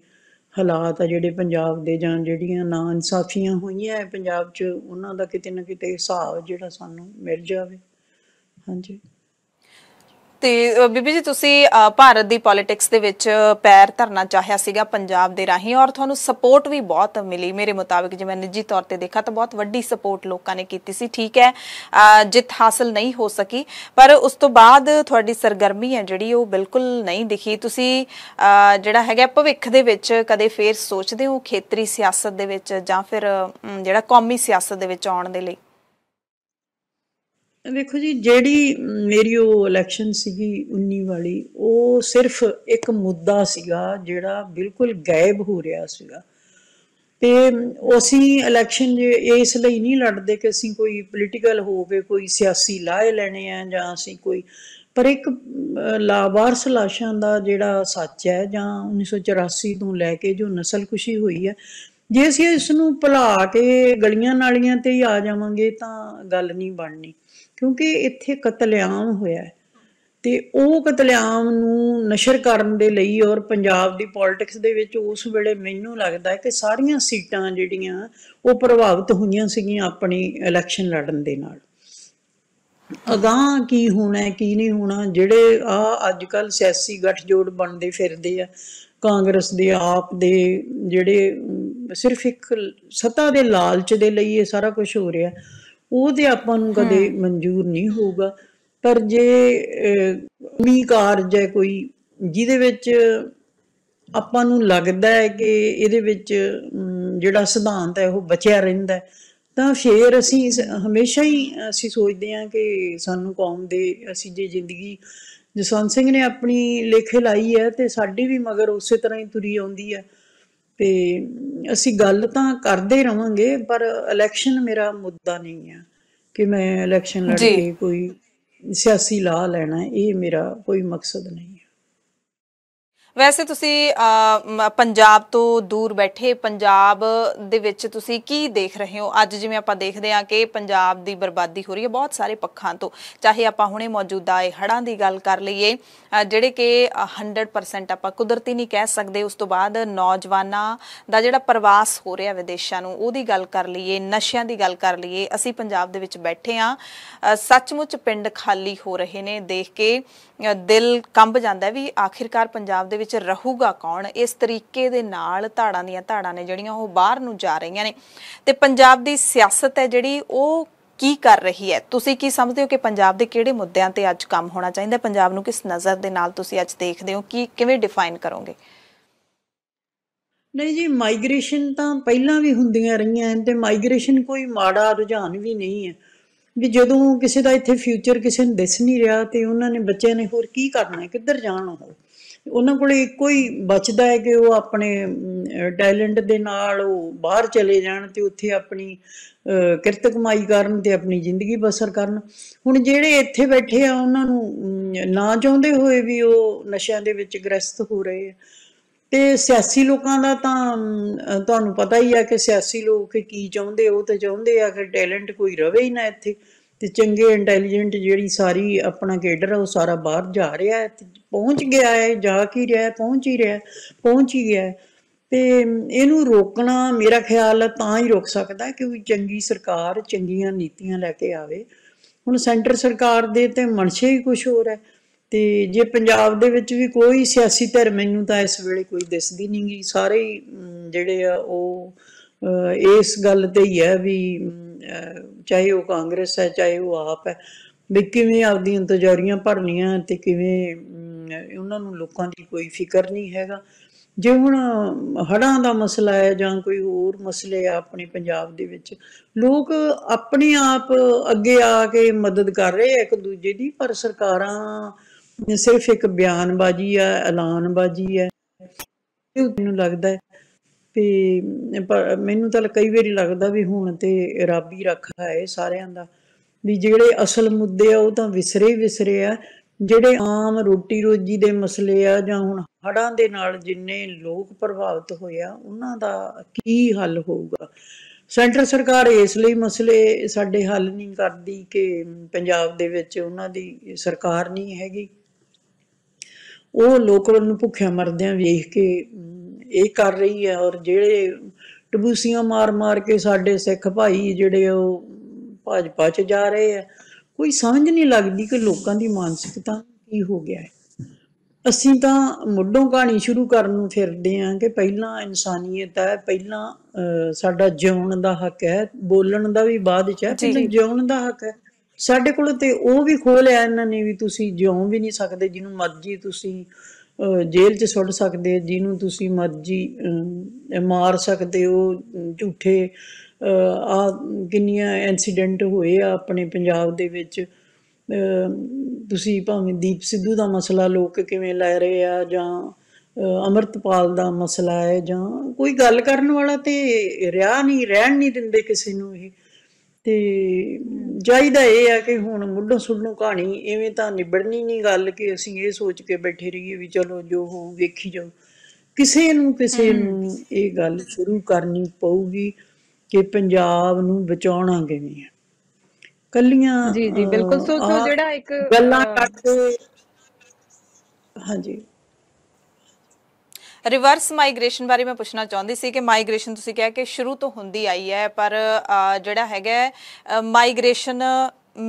ਹਾਲਾਤ ਆ ਜਿਹੜੇ ਪੰਜਾਬ ਦੇ ਜਾਂ ਜਿਹੜੀਆਂ ਨਾ ਇਨਸਾਫੀਆਂ ਹੋਈਆਂ ਪੰਜਾਬ 'ਚ ਉਹਨਾਂ ਦਾ ਕਿਤੇ ਨਾ ਕਿਤੇ ਹਿਸਾਬ ਜਿਹੜਾ ਸਾਨੂੰ ਮਿਲ ਜਾਵੇ ਹਾਂਜੀ ਤੇ ਬੀਬੀ ਜੀ ਤੁਸੀਂ ਭਾਰਤ ਦੀ ਪੋਲਿਟਿਕਸ ਦੇ ਵਿੱਚ ਪੈਰ ਧਰਨਾ ਚਾਹਿਆ ਸੀਗਾ ਪੰਜਾਬ ਦੇ ਰਾਹੀਂ ਔਰ ਤੁਹਾਨੂੰ ਸਪੋਰਟ ਵੀ ਬਹੁਤ ਮਿਲੀ ਮੇਰੇ ਮੁਤਾਬਿਕ ਜੇ ਮੈਂ ਨਿੱਜੀ ਤੌਰ ਤੇ ਦੇਖਾ ਤਾਂ ਬਹੁਤ ਵੱਡੀ ਸਪੋਰਟ ਲੋਕਾਂ ਨੇ ਕੀਤੀ ਸੀ ਠੀਕ ਹੈ ਜਿੱਤ ਹਾਸਲ ਨਹੀਂ ਹੋ ਸਕੀ ਪਰ ਉਸ ਤੋਂ ਬਾਅਦ ਤੁਹਾਡੀ ਸਰਗਰਮੀ ਹੈ ਜਿਹੜੀ ਉਹ ਬਿਲਕੁਲ ਨਹੀਂ ਦਿਖੀ ਤੁਸੀਂ ਜਿਹੜਾ ਹੈਗਾ ਭਵਿੱਖ ਦੇ ਵਿੱਚ ਕਦੇ ਫੇਰ ਸੋਚਦੇ ਹੋ ਖੇਤਰੀ ਸਿਆਸਤ ਦੇ ਵਿੱਚ ਜਾਂ ਫਿਰ ਜਿਹੜਾ ਕੌਮੀ ਸਿਆਸਤ ਦੇ ਵਿੱਚ ਆਉਣ ਦੇ ਲਈ ਵੇਖੋ ਜੀ ਜਿਹੜੀ ਮੇਰੀ ਉਹ ਇਲੈਕਸ਼ਨ ਸੀਗੀ 19 ਵਾਲੀ ਉਹ ਸਿਰਫ ਇੱਕ ਮੁੱਦਾ ਸੀਗਾ ਜਿਹੜਾ ਬਿਲਕੁਲ ਗਾਇਬ ਹੋ ਰਿਹਾ ਸੀਗਾ ਤੇ ਅਸੀਂ ਇਲੈਕਸ਼ਨ ਇਸ ਲਈ ਨਹੀਂ ਲੜਦੇ ਕਿ ਅਸੀਂ ਕੋਈ ਪੋਲੀਟੀਕਲ ਹੋ ਕੇ ਕੋਈ ਸਿਆਸੀ ਲਾਹੇ ਲੈਣੇ ਆ ਜਾਂ ਅਸੀਂ ਕੋਈ ਪਰ ਇੱਕ ਲਾਵਾਰਸ ਲਾਸ਼ਾਂ ਦਾ ਜਿਹੜਾ ਸੱਚ ਹੈ ਜਾਂ 1984 ਤੋਂ ਲੈ ਕੇ ਜੋ ਨਸਲਕੁਸ਼ੀ ਹੋਈ ਹੈ ਜੇ ਅਸੀਂ ਇਸ ਨੂੰ ਭੁਲਾ ਕੇ ਗਲੀਆਂ ਨਾਲੀਆਂ ਤੇ ਹੀ ਆ ਜਾਵਾਂਗੇ ਤਾਂ ਗੱਲ ਨਹੀਂ ਬਣਨੀ ਕਿਉਂਕਿ ਇੱਥੇ ਕਤਲੇਆਮ ਹੋਇਆ ਹੈ ਤੇ ਉਹ ਕਤਲੇਆਮ ਨੂੰ ਨਸ਼ਰ ਕਰਨ ਦੇ ਲਈ ਔਰ ਪੰਜਾਬ ਦੀ ਪੋਲਿਟਿਕਸ ਦੇ ਵਿੱਚ ਉਸ ਵੇਲੇ ਮੈਨੂੰ ਲੱਗਦਾ ਹੈ ਕਿ ਸਾਰੀਆਂ ਸੀਟਾਂ ਜਿਹੜੀਆਂ ਉਹ ਪ੍ਰਭਾਵਿਤ ਹੋਈਆਂ ਸੀਗੀਆਂ ਆਪਣੀ ਇਲੈਕਸ਼ਨ ਲੜਨ ਦੇ ਨਾਲ ਅਗਾਹ ਕੀ ਹੋਣਾ ਕੀ ਨਹੀਂ ਹੋਣਾ ਜਿਹੜੇ ਆ ਅੱਜ ਕੱਲ ਸਿਆਸੀ ਗੱਠਜੋੜ ਬਣਦੇ ਫਿਰਦੇ ਆ ਕਾਂਗਰਸ ਦੇ ਆਪ ਦੇ ਜਿਹੜੇ ਸਿਰਫ ਇੱਕ ਸੱਤਾ ਦੇ ਲਾਲਚ ਦੇ ਲਈ ਇਹ ਸਾਰਾ ਕੁਝ ਹੋ ਰਿਹਾ ਉਹ ਤੇ ਆਪਾਂ ਨੂੰ ਕਦੇ ਮਨਜ਼ੂਰ ਨਹੀਂ ਹੋਊਗਾ ਪਰ ਜੇ ਮੀ ਕਾਰਜ ਹੈ ਕੋਈ ਜਿਹਦੇ ਵਿੱਚ ਆਪਾਂ ਨੂੰ ਲੱਗਦਾ ਹੈ ਕਿ ਇਹਦੇ ਵਿੱਚ ਜਿਹੜਾ ਸਿਧਾਂਤ ਹੈ ਉਹ ਬਚਿਆ ਰਹਿੰਦਾ ਹੈ ਤਾਂ ਫੇਰ ਅਸੀਂ ਹਮੇਸ਼ਾ ਹੀ ਅਸੀਂ ਸੋਚਦੇ ਹਾਂ ਕਿ ਸਾਨੂੰ ਕੌਮ ਦੇ ਅਸੀਂ ਜੇ ਜ਼ਿੰਦਗੀ ਜਸਵੰਤ ਸਿੰਘ ਨੇ ਆਪਣੀ ਲੇਖੇ ਲਾਈ ਹੈ ਤੇ ਸਾਡੀ ਵੀ ਮਗਰ ਉਸੇ ਤਰ੍ਹਾਂ ਹੀ ਤੁਰੀ ਆਉਂਦੀ ਹੈ ਤੇ ਅਸੀਂ ਗੱਲ ਤਾਂ ਕਰਦੇ ਰਵਾਂਗੇ ਪਰ ਇਲੈਕਸ਼ਨ ਮੇਰਾ ਮੁੱਦਾ ਨਹੀਂ ਹੈ ਕਿ ਮੈਂ ਇਲੈਕਸ਼ਨ ਲੜ ਕੇ ਕੋਈ ਸਿਆਸੀ ਲਾਹ ਲੈਣਾ ਇਹ ਮੇਰਾ ਕੋਈ ਮਕਸਦ ਨਹੀਂ ਵੈਸੇ ਤੁਸੀਂ ਪੰਜਾਬ ਤੋਂ ਦੂਰ ਬੈਠੇ ਪੰਜਾਬ ਦੇ ਵਿੱਚ ਤੁਸੀਂ ਕੀ ਦੇਖ ਰਹੇ ਹੋ ਅੱਜ ਜਿਵੇਂ ਆਪਾਂ ਦੇਖਦੇ ਹਾਂ ਕਿ ਪੰਜਾਬ ਦੀ ਬਰਬਾਦੀ ਹੋ ਰਹੀ ਹੈ ਬਹੁਤ ਸਾਰੇ ਪੱਖਾਂ ਤੋਂ ਚਾਹੇ ਆਪਾਂ ਹੁਣੇ ਮੌਜੂਦਾ ਇਹ ਹੜਾਂ ਦੀ ਗੱਲ ਕਰ ਲਈਏ ਜਿਹੜੇ ਕਿ 100% ਆਪਾਂ ਕੁਦਰਤੀ ਨਹੀਂ ਕਹਿ ਸਕਦੇ ਉਸ ਤੋਂ ਬਾਅਦ ਨੌਜਵਾਨਾਂ ਦਾ ਜਿਹੜਾ ਪ੍ਰਵਾਸ ਹੋ ਰਿਹਾ ਵਿਦੇਸ਼ਾਂ ਨੂੰ ਉਹਦੀ ਗੱਲ ਕਰ ਲਈਏ ਨਸ਼ਿਆਂ ਦੀ ਗੱਲ ਕਰ ਲਈਏ ਅਸੀਂ ਪੰਜਾਬ ਦੇ ਵਿੱਚ ਬੈਠੇ ਆ ਸੱਚਮੁੱਚ ਪਿੰਡ ਖਾਲੀ ਹੋ ਰਹੇ ਨੇ ਦੇਖ ਕੇ ਦਿਲ ਕੰਬ ਜਾਂਦਾ ਵੀ ਆਖਿਰਕਾਰ ਪੰਜਾਬ ਦੇ ਵਿੱਚ ਰਹੂਗਾ ਕੌਣ ਇਸ ਤਰੀਕੇ ਦੇ ਨਾਲ ਧਾੜਾਂ ਦੀਆਂ ਧਾੜਾਂ ਨੇ ਜਿਹੜੀਆਂ ਉਹ ਬਾਹਰ ਨੂੰ ਜਾ ਰਹੀਆਂ ਨੇ ਤੇ ਪੰਜਾਬ ਦੀ ਸਿਆਸਤ ਹੈ ਜਿਹੜੀ ਉਹ ਕੀ ਕਰ ਰਹੀ ਹੈ ਤੁਸੀਂ ਕੀ ਸਮਝਦੇ ਹੋ ਕਿ ਪੰਜਾਬ ਦੇ ਕਿਹੜੇ ਮੁੱਦਿਆਂ ਤੇ ਅੱਜ ਕੰਮ ਹੋਣਾ ਚਾਹੀਦਾ ਪੰਜਾਬ ਨੂੰ ਕਿਸ ਨਜ਼ਰ ਦੇ ਨਾਲ ਤੁਸੀਂ ਅੱਜ ਦੇਖਦੇ ਹੋ ਕੀ ਕਿਵੇਂ ਡਿਫਾਈਨ ਕਰੋਗੇ ਨਹੀਂ ਜੀ ਮਾਈਗ੍ਰੇਸ਼ਨ ਤਾਂ ਪਹਿਲਾਂ ਵੀ ਹੁੰਦੀਆਂ ਰਹੀਆਂ ਤੇ ਮਾਈਗ੍ਰੇਸ਼ਨ ਕੋਈ ਮਾੜਾ ਰੁਝਾਨ ਵੀ ਨਹੀਂ ਹੈ ਵੀ ਜਦੋਂ ਕਿਸੇ ਦਾ ਇੱਥੇ ਫਿਊਚਰ ਕਿਸੇ ਨੂੰ ਦਿਸ ਨਹੀਂ ਰਿਹਾ ਤੇ ਉਹਨਾਂ ਨੇ ਬੱਚਿਆਂ ਨੇ ਹੋਰ ਕੀ ਕਰਨਾ ਹੈ ਕਿੱਧਰ ਜਾਣ ਹੈ ਉਹਨਾਂ ਕੋਲੇ ਇੱਕੋ ਹੀ ਬਚਦਾ ਹੈ ਕਿ ਉਹ ਆਪਣੇ ਟੈਲੈਂਟ ਦੇ ਨਾਲ ਉਹ ਬਾਹਰ ਚਲੇ ਜਾਣ ਤੇ ਉੱਥੇ ਆਪਣੀ ਕਿਰਤ ਕਮਾਈ ਕਰਨ ਤੇ ਆਪਣੀ ਜ਼ਿੰਦਗੀ ਬਸਰ ਕਰਨ ਹੁਣ ਜਿਹੜੇ ਇੱਥੇ ਬੈਠੇ ਆ ਉਹਨਾਂ ਨੂੰ ਨਾ ਚਾਹੁੰਦੇ ਹੋਏ ਵੀ ਉਹ ਨਸ਼ਿਆਂ ਦੇ ਵਿੱਚ ਗ੍ਰਸਤ ਹੋ ਰਹੇ ਆ ਤੇ ਸਿਆਸੀ ਲੋਕਾਂ ਦਾ ਤਾਂ ਤੁਹਾਨੂੰ ਪਤਾ ਹੀ ਆ ਕਿ ਸਿਆਸੀ ਲੋਕ ਕੀ ਚਾਹੁੰਦੇ ਉਹ ਤਾਂ ਚਾਹੁੰਦੇ ਆ ਕਿ ਟੈਲੈਂਟ ਕੋਈ ਰਵੇ ਹੀ ਨਾ ਇੱਥੇ ਤੇ ਚੰਗੇ ਇੰਟੈਲੀਜੈਂਟ ਜਿਹੜੀ ਸਾਰੀ ਆਪਣਾ ਕੇਡਰ ਉਹ ਸਾਰਾ ਬਾਹਰ ਜਾ ਰਿਹਾ ਹੈ ਪਹੁੰਚ ਗਿਆ ਹੈ ਜਾ ਕੀ ਰਿਹਾ ਪਹੁੰਚ ਹੀ ਰਿਹਾ ਪਹੁੰਚ ਹੀ ਗਿਆ ਤੇ ਇਹਨੂੰ ਰੋਕਣਾ ਮੇਰਾ ਖਿਆਲ ਹੈ ਤਾਂ ਹੀ ਰੁਕ ਸਕਦਾ ਕਿ ਕੋਈ ਚੰਗੀ ਸਰਕਾਰ ਚੰਗੀਆਂ ਨੀਤੀਆਂ ਲੈ ਕੇ ਆਵੇ ਹੁਣ ਸੈਂਟਰ ਸਰਕਾਰ ਦੇ ਤੇ ਮਨਸ਼ੇ ਹੀ ਕੁਝ ਹੋਰ ਹੈ ਤੇ ਜੇ ਪੰਜਾਬ ਦੇ ਵਿੱਚ ਵੀ ਕੋਈ ਸਿਆਸੀ ਧਿਰ ਮੈਨੂੰ ਤਾਂ ਇਸ ਵੇਲੇ ਕੋਈ ਦਿਸਦੀ ਨਹੀਂ ਗਈ ਸਾਰੇ ਜਿਹੜੇ ਆ ਉਹ ਇਸ ਗੱਲ ਤੇ ਹੀ ਹੈ ਵੀ ਚਾਹੇ ਉਹ ਕਾਂਗਰਸ ਹੈ ਚਾਹੇ ਉਹ ਆਪ ਹੈ ਵੀ ਕਿਵੇਂ ਆਪਦੀਆਂ ਤਜੌਰੀਆਂ ਭਰਨੀਆਂ ਤੇ ਕਿਵੇਂ ਉਹਨਾਂ ਨੂੰ ਲੋਕਾਂ ਦੀ ਕੋਈ ਫਿਕਰ ਨਹੀਂ ਹੈਗਾ ਜੇ ਹੁਣ ਹੜਾਂ ਦਾ ਮਸਲਾ ਹੈ ਜਾਂ ਕੋਈ ਹੋਰ ਮਸਲੇ ਆ ਆਪਣੇ ਪੰਜਾਬ ਦੇ ਵਿੱਚ ਲੋਕ ਆਪਣੇ ਆਪ ਅੱਗੇ ਆ ਕੇ ਮਦਦ ਕਰ ਰਹੇ ਆ ਇੱਕ ਦੂਜੇ ਦੀ ਪਰ ਸਰਕਾਰਾਂ ਸਿਰਫ ਇੱਕ ਬਿਆਨਬਾਜ਼ੀ ਆ ਐਲਾਨਬਾਜ਼ੀ ਆ ਮੈਨੂੰ ਲੱਗਦਾ ਤੇ ਮੈਨੂੰ ਤਾਂ ਕਈ ਵਾਰੀ ਲੱਗਦਾ ਵੀ ਹੁਣ ਤੇ ਰੱਬ ਹੀ ਰੱਖਾ ਹੈ ਸਾਰਿਆਂ ਦਾ ਵੀ ਜਿਹੜੇ ਅਸਲ ਮੁੱਦੇ ਆ ਉਹ ਤਾਂ ਵਿਸਰੇ ਵਿਸਰੇ ਆ ਜਿਹੜੇ ਆਮ ਰੋਟੀ ਰੋਜੀ ਦੇ ਮਸਲੇ ਆ ਜਾਂ ਹੁਣ ਹੜਾਂ ਦੇ ਨਾਲ ਜਿੰਨੇ ਲੋਕ ਪ੍ਰਭਾਵਿਤ ਹੋਇਆ ਉਹਨਾਂ ਦਾ ਕੀ ਹੱਲ ਹੋਊਗਾ ਸੈਂਟਰ ਸਰਕਾਰ ਇਸ ਲਈ ਮਸਲੇ ਸਾਡੇ ਹੱਲ ਨਹੀਂ ਕਰਦੀ ਕਿ ਪੰਜਾਬ ਦੇ ਵਿੱਚ ਉਹਨਾਂ ਦੀ ਸਰਕਾਰ ਨਹੀਂ ਹੈਗੀ ਉਹ ਲੋਕ ਨੂੰ ਭੁੱਖਿਆ ਮਰਦਿਆਂ ਵੇਖ ਕੇ ਇਹ ਕਰ ਰਹੀ ਹੈ ਔਰ ਜਿਹੜੇ ਟਬੂਸੀਆਂ ਮਾਰ-ਮਾਰ ਕੇ ਸਾਡੇ ਸਿੱਖ ਭਾਈ ਜਿਹੜੇ ਉਹ ਭਾਜਪਾ 'ਚ ਜਾ ਰਹੇ ਆ ਕੋਈ ਸਮਝ ਨਹੀਂ ਲੱਗਦੀ ਕਿ ਲੋਕਾਂ ਦੀ ਮਾਨਸਿਕਤਾ ਕੀ ਹੋ ਗਿਆ ਹੈ ਅਸੀਂ ਤਾਂ ਮੁੱਢੋਂ ਕਹਾਣੀ ਸ਼ੁਰੂ ਕਰਨ ਨੂੰ ਫਿਰਦੇ ਆਂ ਕਿ ਪਹਿਲਾਂ ਇਨਸਾਨੀਅਤ ਹੈ ਪਹਿਲਾਂ ਸਾਡਾ ਜਿਉਣ ਦਾ ਹੱਕ ਹੈ ਬੋਲਣ ਦਾ ਵੀ ਬਾਅਦ ਚ ਹੈ ਪਹਿਲਾਂ ਜਿਉਣ ਦਾ ਹੱਕ ਹੈ ਸਾਡੇ ਕੋਲ ਤੇ ਉਹ ਵੀ ਖੋਹ ਲਿਆ ਇਹਨਾਂ ਨੇ ਵੀ ਤੁਸੀਂ ਜਿਉਂ ਵੀ ਨਹੀਂ ਸਕਦੇ ਜਿਹਨੂੰ ਮਰਜ਼ੀ ਤੁਸੀਂ ਜੇਲ੍ਹ 'ਚ ਸੁੱਟ ਸਕਦੇ ਜਿਹਨੂੰ ਤੁਸੀਂ ਮਰਜ਼ੀ ਮਾਰ ਸਕਦੇ ਹੋ ਝੂਠੇ ਆ ਕਿੰਨੀਆਂ ਇਨਸੀਡੈਂਟ ਹੋਏ ਆ ਆਪਣੇ ਪੰਜਾਬ ਦੇ ਵਿੱਚ ਤੁਸੀਂ ਭਾਵੇਂ ਦੀਪ ਸਿੱਧੂ ਦਾ ਮਸਲਾ ਲੋਕ ਕਿਵੇਂ ਲੈ ਰਹੇ ਆ ਜਾਂ ਅਮਰਤਪਾਲ ਦਾ ਮਸਲਾ ਹੈ ਜਾਂ ਕੋਈ ਗੱਲ ਕਰਨ ਵਾਲਾ ਤੇ ਰਿਆ ਨਹੀਂ ਰਹਿਣ ਨਹੀਂ ਦਿੰਦੇ ਕਿਸੇ ਨੂੰ ਇਹ ਤੇ ਜਾਈਦਾ ਇਹ ਆ ਕਿ ਹੁਣ ਮੁੱਢੋਂ ਸੁਣੋ ਕਹਾਣੀ ਐਵੇਂ ਤਾਂ ਨਿਬੜਨੀ ਨਹੀਂ ਗੱਲ ਕਿ ਅਸੀਂ ਇਹ ਸੋਚ ਕੇ ਬੈਠੇ ਰਹੀਏ ਵੀ ਚਲੋ ਜੋ ਹੋ ਵੇਖੀ ਜਾਓ ਕਿਸੇ ਨੂੰ ਕਿਸੇ ਨੂੰ ਇਹ ਗੱਲ ਸ਼ੁਰੂ ਕਰਨੀ ਪਊਗੀ ਕਿ ਪੰਜਾਬ ਨੂੰ ਬਚਾਉਣਾ ਕਿਵੇਂ ਹੈ ਕੱਲੀਆਂ ਜੀ ਜੀ ਬਿਲਕੁਲ ਸੋ ਜਿਹੜਾ ਇੱਕ ਗੱਲਾਂ ਕਰਕੇ ਹਾਂਜੀ ਰਿਵਰਸ ਮਾਈਗ੍ਰੇਸ਼ਨ ਬਾਰੇ ਮੈਂ ਪੁੱਛਣਾ ਚਾਹੁੰਦੀ ਸੀ ਕਿ ਮਾਈਗ੍ਰੇਸ਼ਨ ਤੁਸੀਂ ਕਿਹਾ ਕਿ ਸ਼ੁਰੂ ਤੋਂ ਹੁੰਦੀ ਆਈ ਹੈ ਪਰ ਜਿਹੜਾ ਹੈਗਾ ਮਾਈਗ੍ਰੇਸ਼ਨ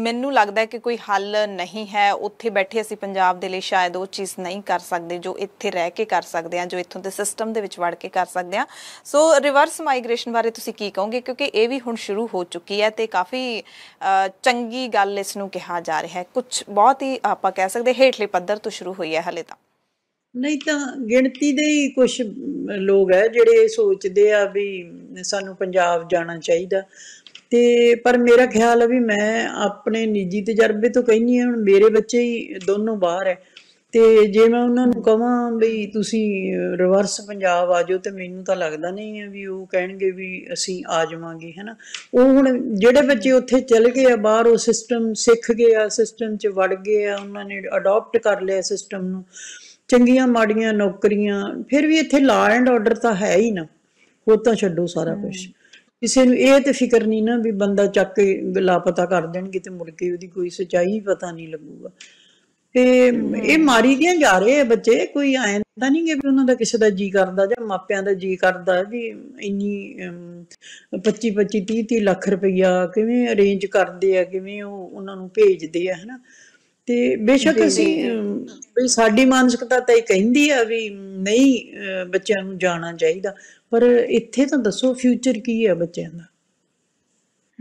ਮੈਨੂੰ ਲੱਗਦਾ ਹੈ ਕਿ ਕੋਈ ਹੱਲ ਨਹੀਂ ਹੈ ਉੱਥੇ ਬੈਠੇ ਅਸੀਂ ਪੰਜਾਬ ਦੇ ਲਈ ਸ਼ਾਇਦ ਉਹ ਚੀਜ਼ ਨਹੀਂ ਕਰ ਸਕਦੇ ਜੋ ਇੱਥੇ ਰਹਿ ਕੇ ਕਰ ਸਕਦੇ ਆ ਜੋ ਇੱਥੋਂ ਦੇ ਸਿਸਟਮ ਦੇ ਵਿੱਚ ਵੜ ਕੇ ਕਰ ਸਕਦੇ ਆ ਸੋ ਰਿਵਰਸ ਮਾਈਗ੍ਰੇਸ਼ਨ ਬਾਰੇ ਤੁਸੀਂ ਕੀ ਕਹੋਗੇ ਕਿਉਂਕਿ ਇਹ ਵੀ ਹੁਣ ਸ਼ੁਰੂ ਹੋ ਚੁੱਕੀ ਹੈ ਤੇ ਕਾਫੀ ਚੰਗੀ ਗੱਲ ਇਸ ਨੂੰ ਕਿਹਾ ਜਾ ਰਿਹਾ ਹੈ ਕੁਝ ਬਹੁਤ ਹੀ ਆਪਾਂ ਕਹਿ ਸਕਦੇ ਹੇਠਲੇ ਪੱਧਰ ਤੋਂ ਸ਼ੁਰੂ ਹੋਈ ਹੈ ਹਲੇ ਤਾਂ ਨਹੀਂ ਤਾਂ ਗਿਣਤੀ ਦੇ ਹੀ ਕੁਝ ਲੋਕ ਹੈ ਜਿਹੜੇ ਸੋਚਦੇ ਆ ਵੀ ਸਾਨੂੰ ਪੰਜਾਬ ਜਾਣਾ ਚਾਹੀਦਾ ਤੇ ਪਰ ਮੇਰਾ ਖਿਆਲ ਹੈ ਵੀ ਮੈਂ ਆਪਣੇ ਨਿੱਜੀ ਤਜਰਬੇ ਤੋਂ ਕਹਿੰਨੀ ਹਾਂ ਹੁਣ ਮੇਰੇ ਬੱਚੇ ਹੀ ਦੋਨੋਂ ਬਾਹਰ ਹੈ ਤੇ ਜੇ ਮੈਂ ਉਹਨਾਂ ਨੂੰ ਕਹਾਂ ਵੀ ਤੁਸੀਂ ਰਿਵਰਸ ਪੰਜਾਬ ਆ ਜਾਓ ਤੇ ਮੈਨੂੰ ਤਾਂ ਲੱਗਦਾ ਨਹੀਂ ਹੈ ਵੀ ਉਹ ਕਹਿਣਗੇ ਵੀ ਅਸੀਂ ਆ ਜਾਵਾਂਗੇ ਹੈਨਾ ਉਹ ਹੁਣ ਜਿਹੜੇ ਬੱਚੇ ਉੱਥੇ ਚਲ ਗਏ ਆ ਬਾਹਰ ਉਹ ਸਿਸਟਮ ਸਿੱਖ ਗਏ ਆ ਸਿਸਟਮ 'ਚ ਵੜ ਗਏ ਆ ਉਹਨਾਂ ਨੇ ਅਡਾਪਟ ਕਰ ਲਿਆ ਸਿਸਟਮ ਨੂੰ ਚੰਗੀਆਂ ਮਾੜੀਆਂ ਨੌਕਰੀਆਂ ਫਿਰ ਵੀ ਇੱਥੇ ਲਾ ਐਂਡ ਆਰਡਰ ਤਾਂ ਹੈ ਹੀ ਨਾ ਉਹ ਤਾਂ ਛੱਡੋ ਸਾਰਾ ਕੁਝ ਕਿਸੇ ਨੂੰ ਇਹ ਤੇ ਫਿਕਰ ਨਹੀਂ ਨਾ ਵੀ ਬੰਦਾ ਚੱਕ ਕੇ ਲਾਪਤਾ ਕਰ ਦੇਣਗੇ ਤੇ ਮੁੜ ਕੇ ਉਹਦੀ ਕੋਈ ਸਚਾਈ ਪਤਾ ਨਹੀਂ ਲੱਗੂਗਾ ਤੇ ਇਹ ਮਾਰੀ ਗਿਆ ਜਾ ਰਹੇ ਆ ਬੱਚੇ ਕੋਈ ਆਇਆ ਤਾਂ ਨਹੀਂ ਕਿ ਉਹਨਾਂ ਦਾ ਕਿਸੇ ਦਾ ਜੀ ਕਰਦਾ ਜਾਂ ਮਾਪਿਆਂ ਦਾ ਜੀ ਕਰਦਾ ਵੀ ਇੰਨੀ 25 25 30 30 ਲੱਖ ਰੁਪਈਆ ਕਿਵੇਂ ਅਰੇਂਜ ਕਰਦੇ ਆ ਕਿਵੇਂ ਉਹ ਉਹਨਾਂ ਨੂੰ ਭੇਜਦੇ ਆ ਹਨਾ ਤੇ ਬੇਸ਼ੱਕ ਅਸੀਂ ਵੀ ਸਾਡੀ ਮਾਨਸਿਕਤਾ ਤਾਂ ਇਹ ਕਹਿੰਦੀ ਆ ਵੀ ਨਹੀਂ ਬੱਚਿਆਂ ਨੂੰ ਜਾਣਾ ਚਾਹੀਦਾ ਪਰ ਇੱਥੇ ਤਾਂ ਦੱਸੋ ਫਿਊਚਰ ਕੀ ਹੈ ਬੱਚਿਆਂ ਦਾ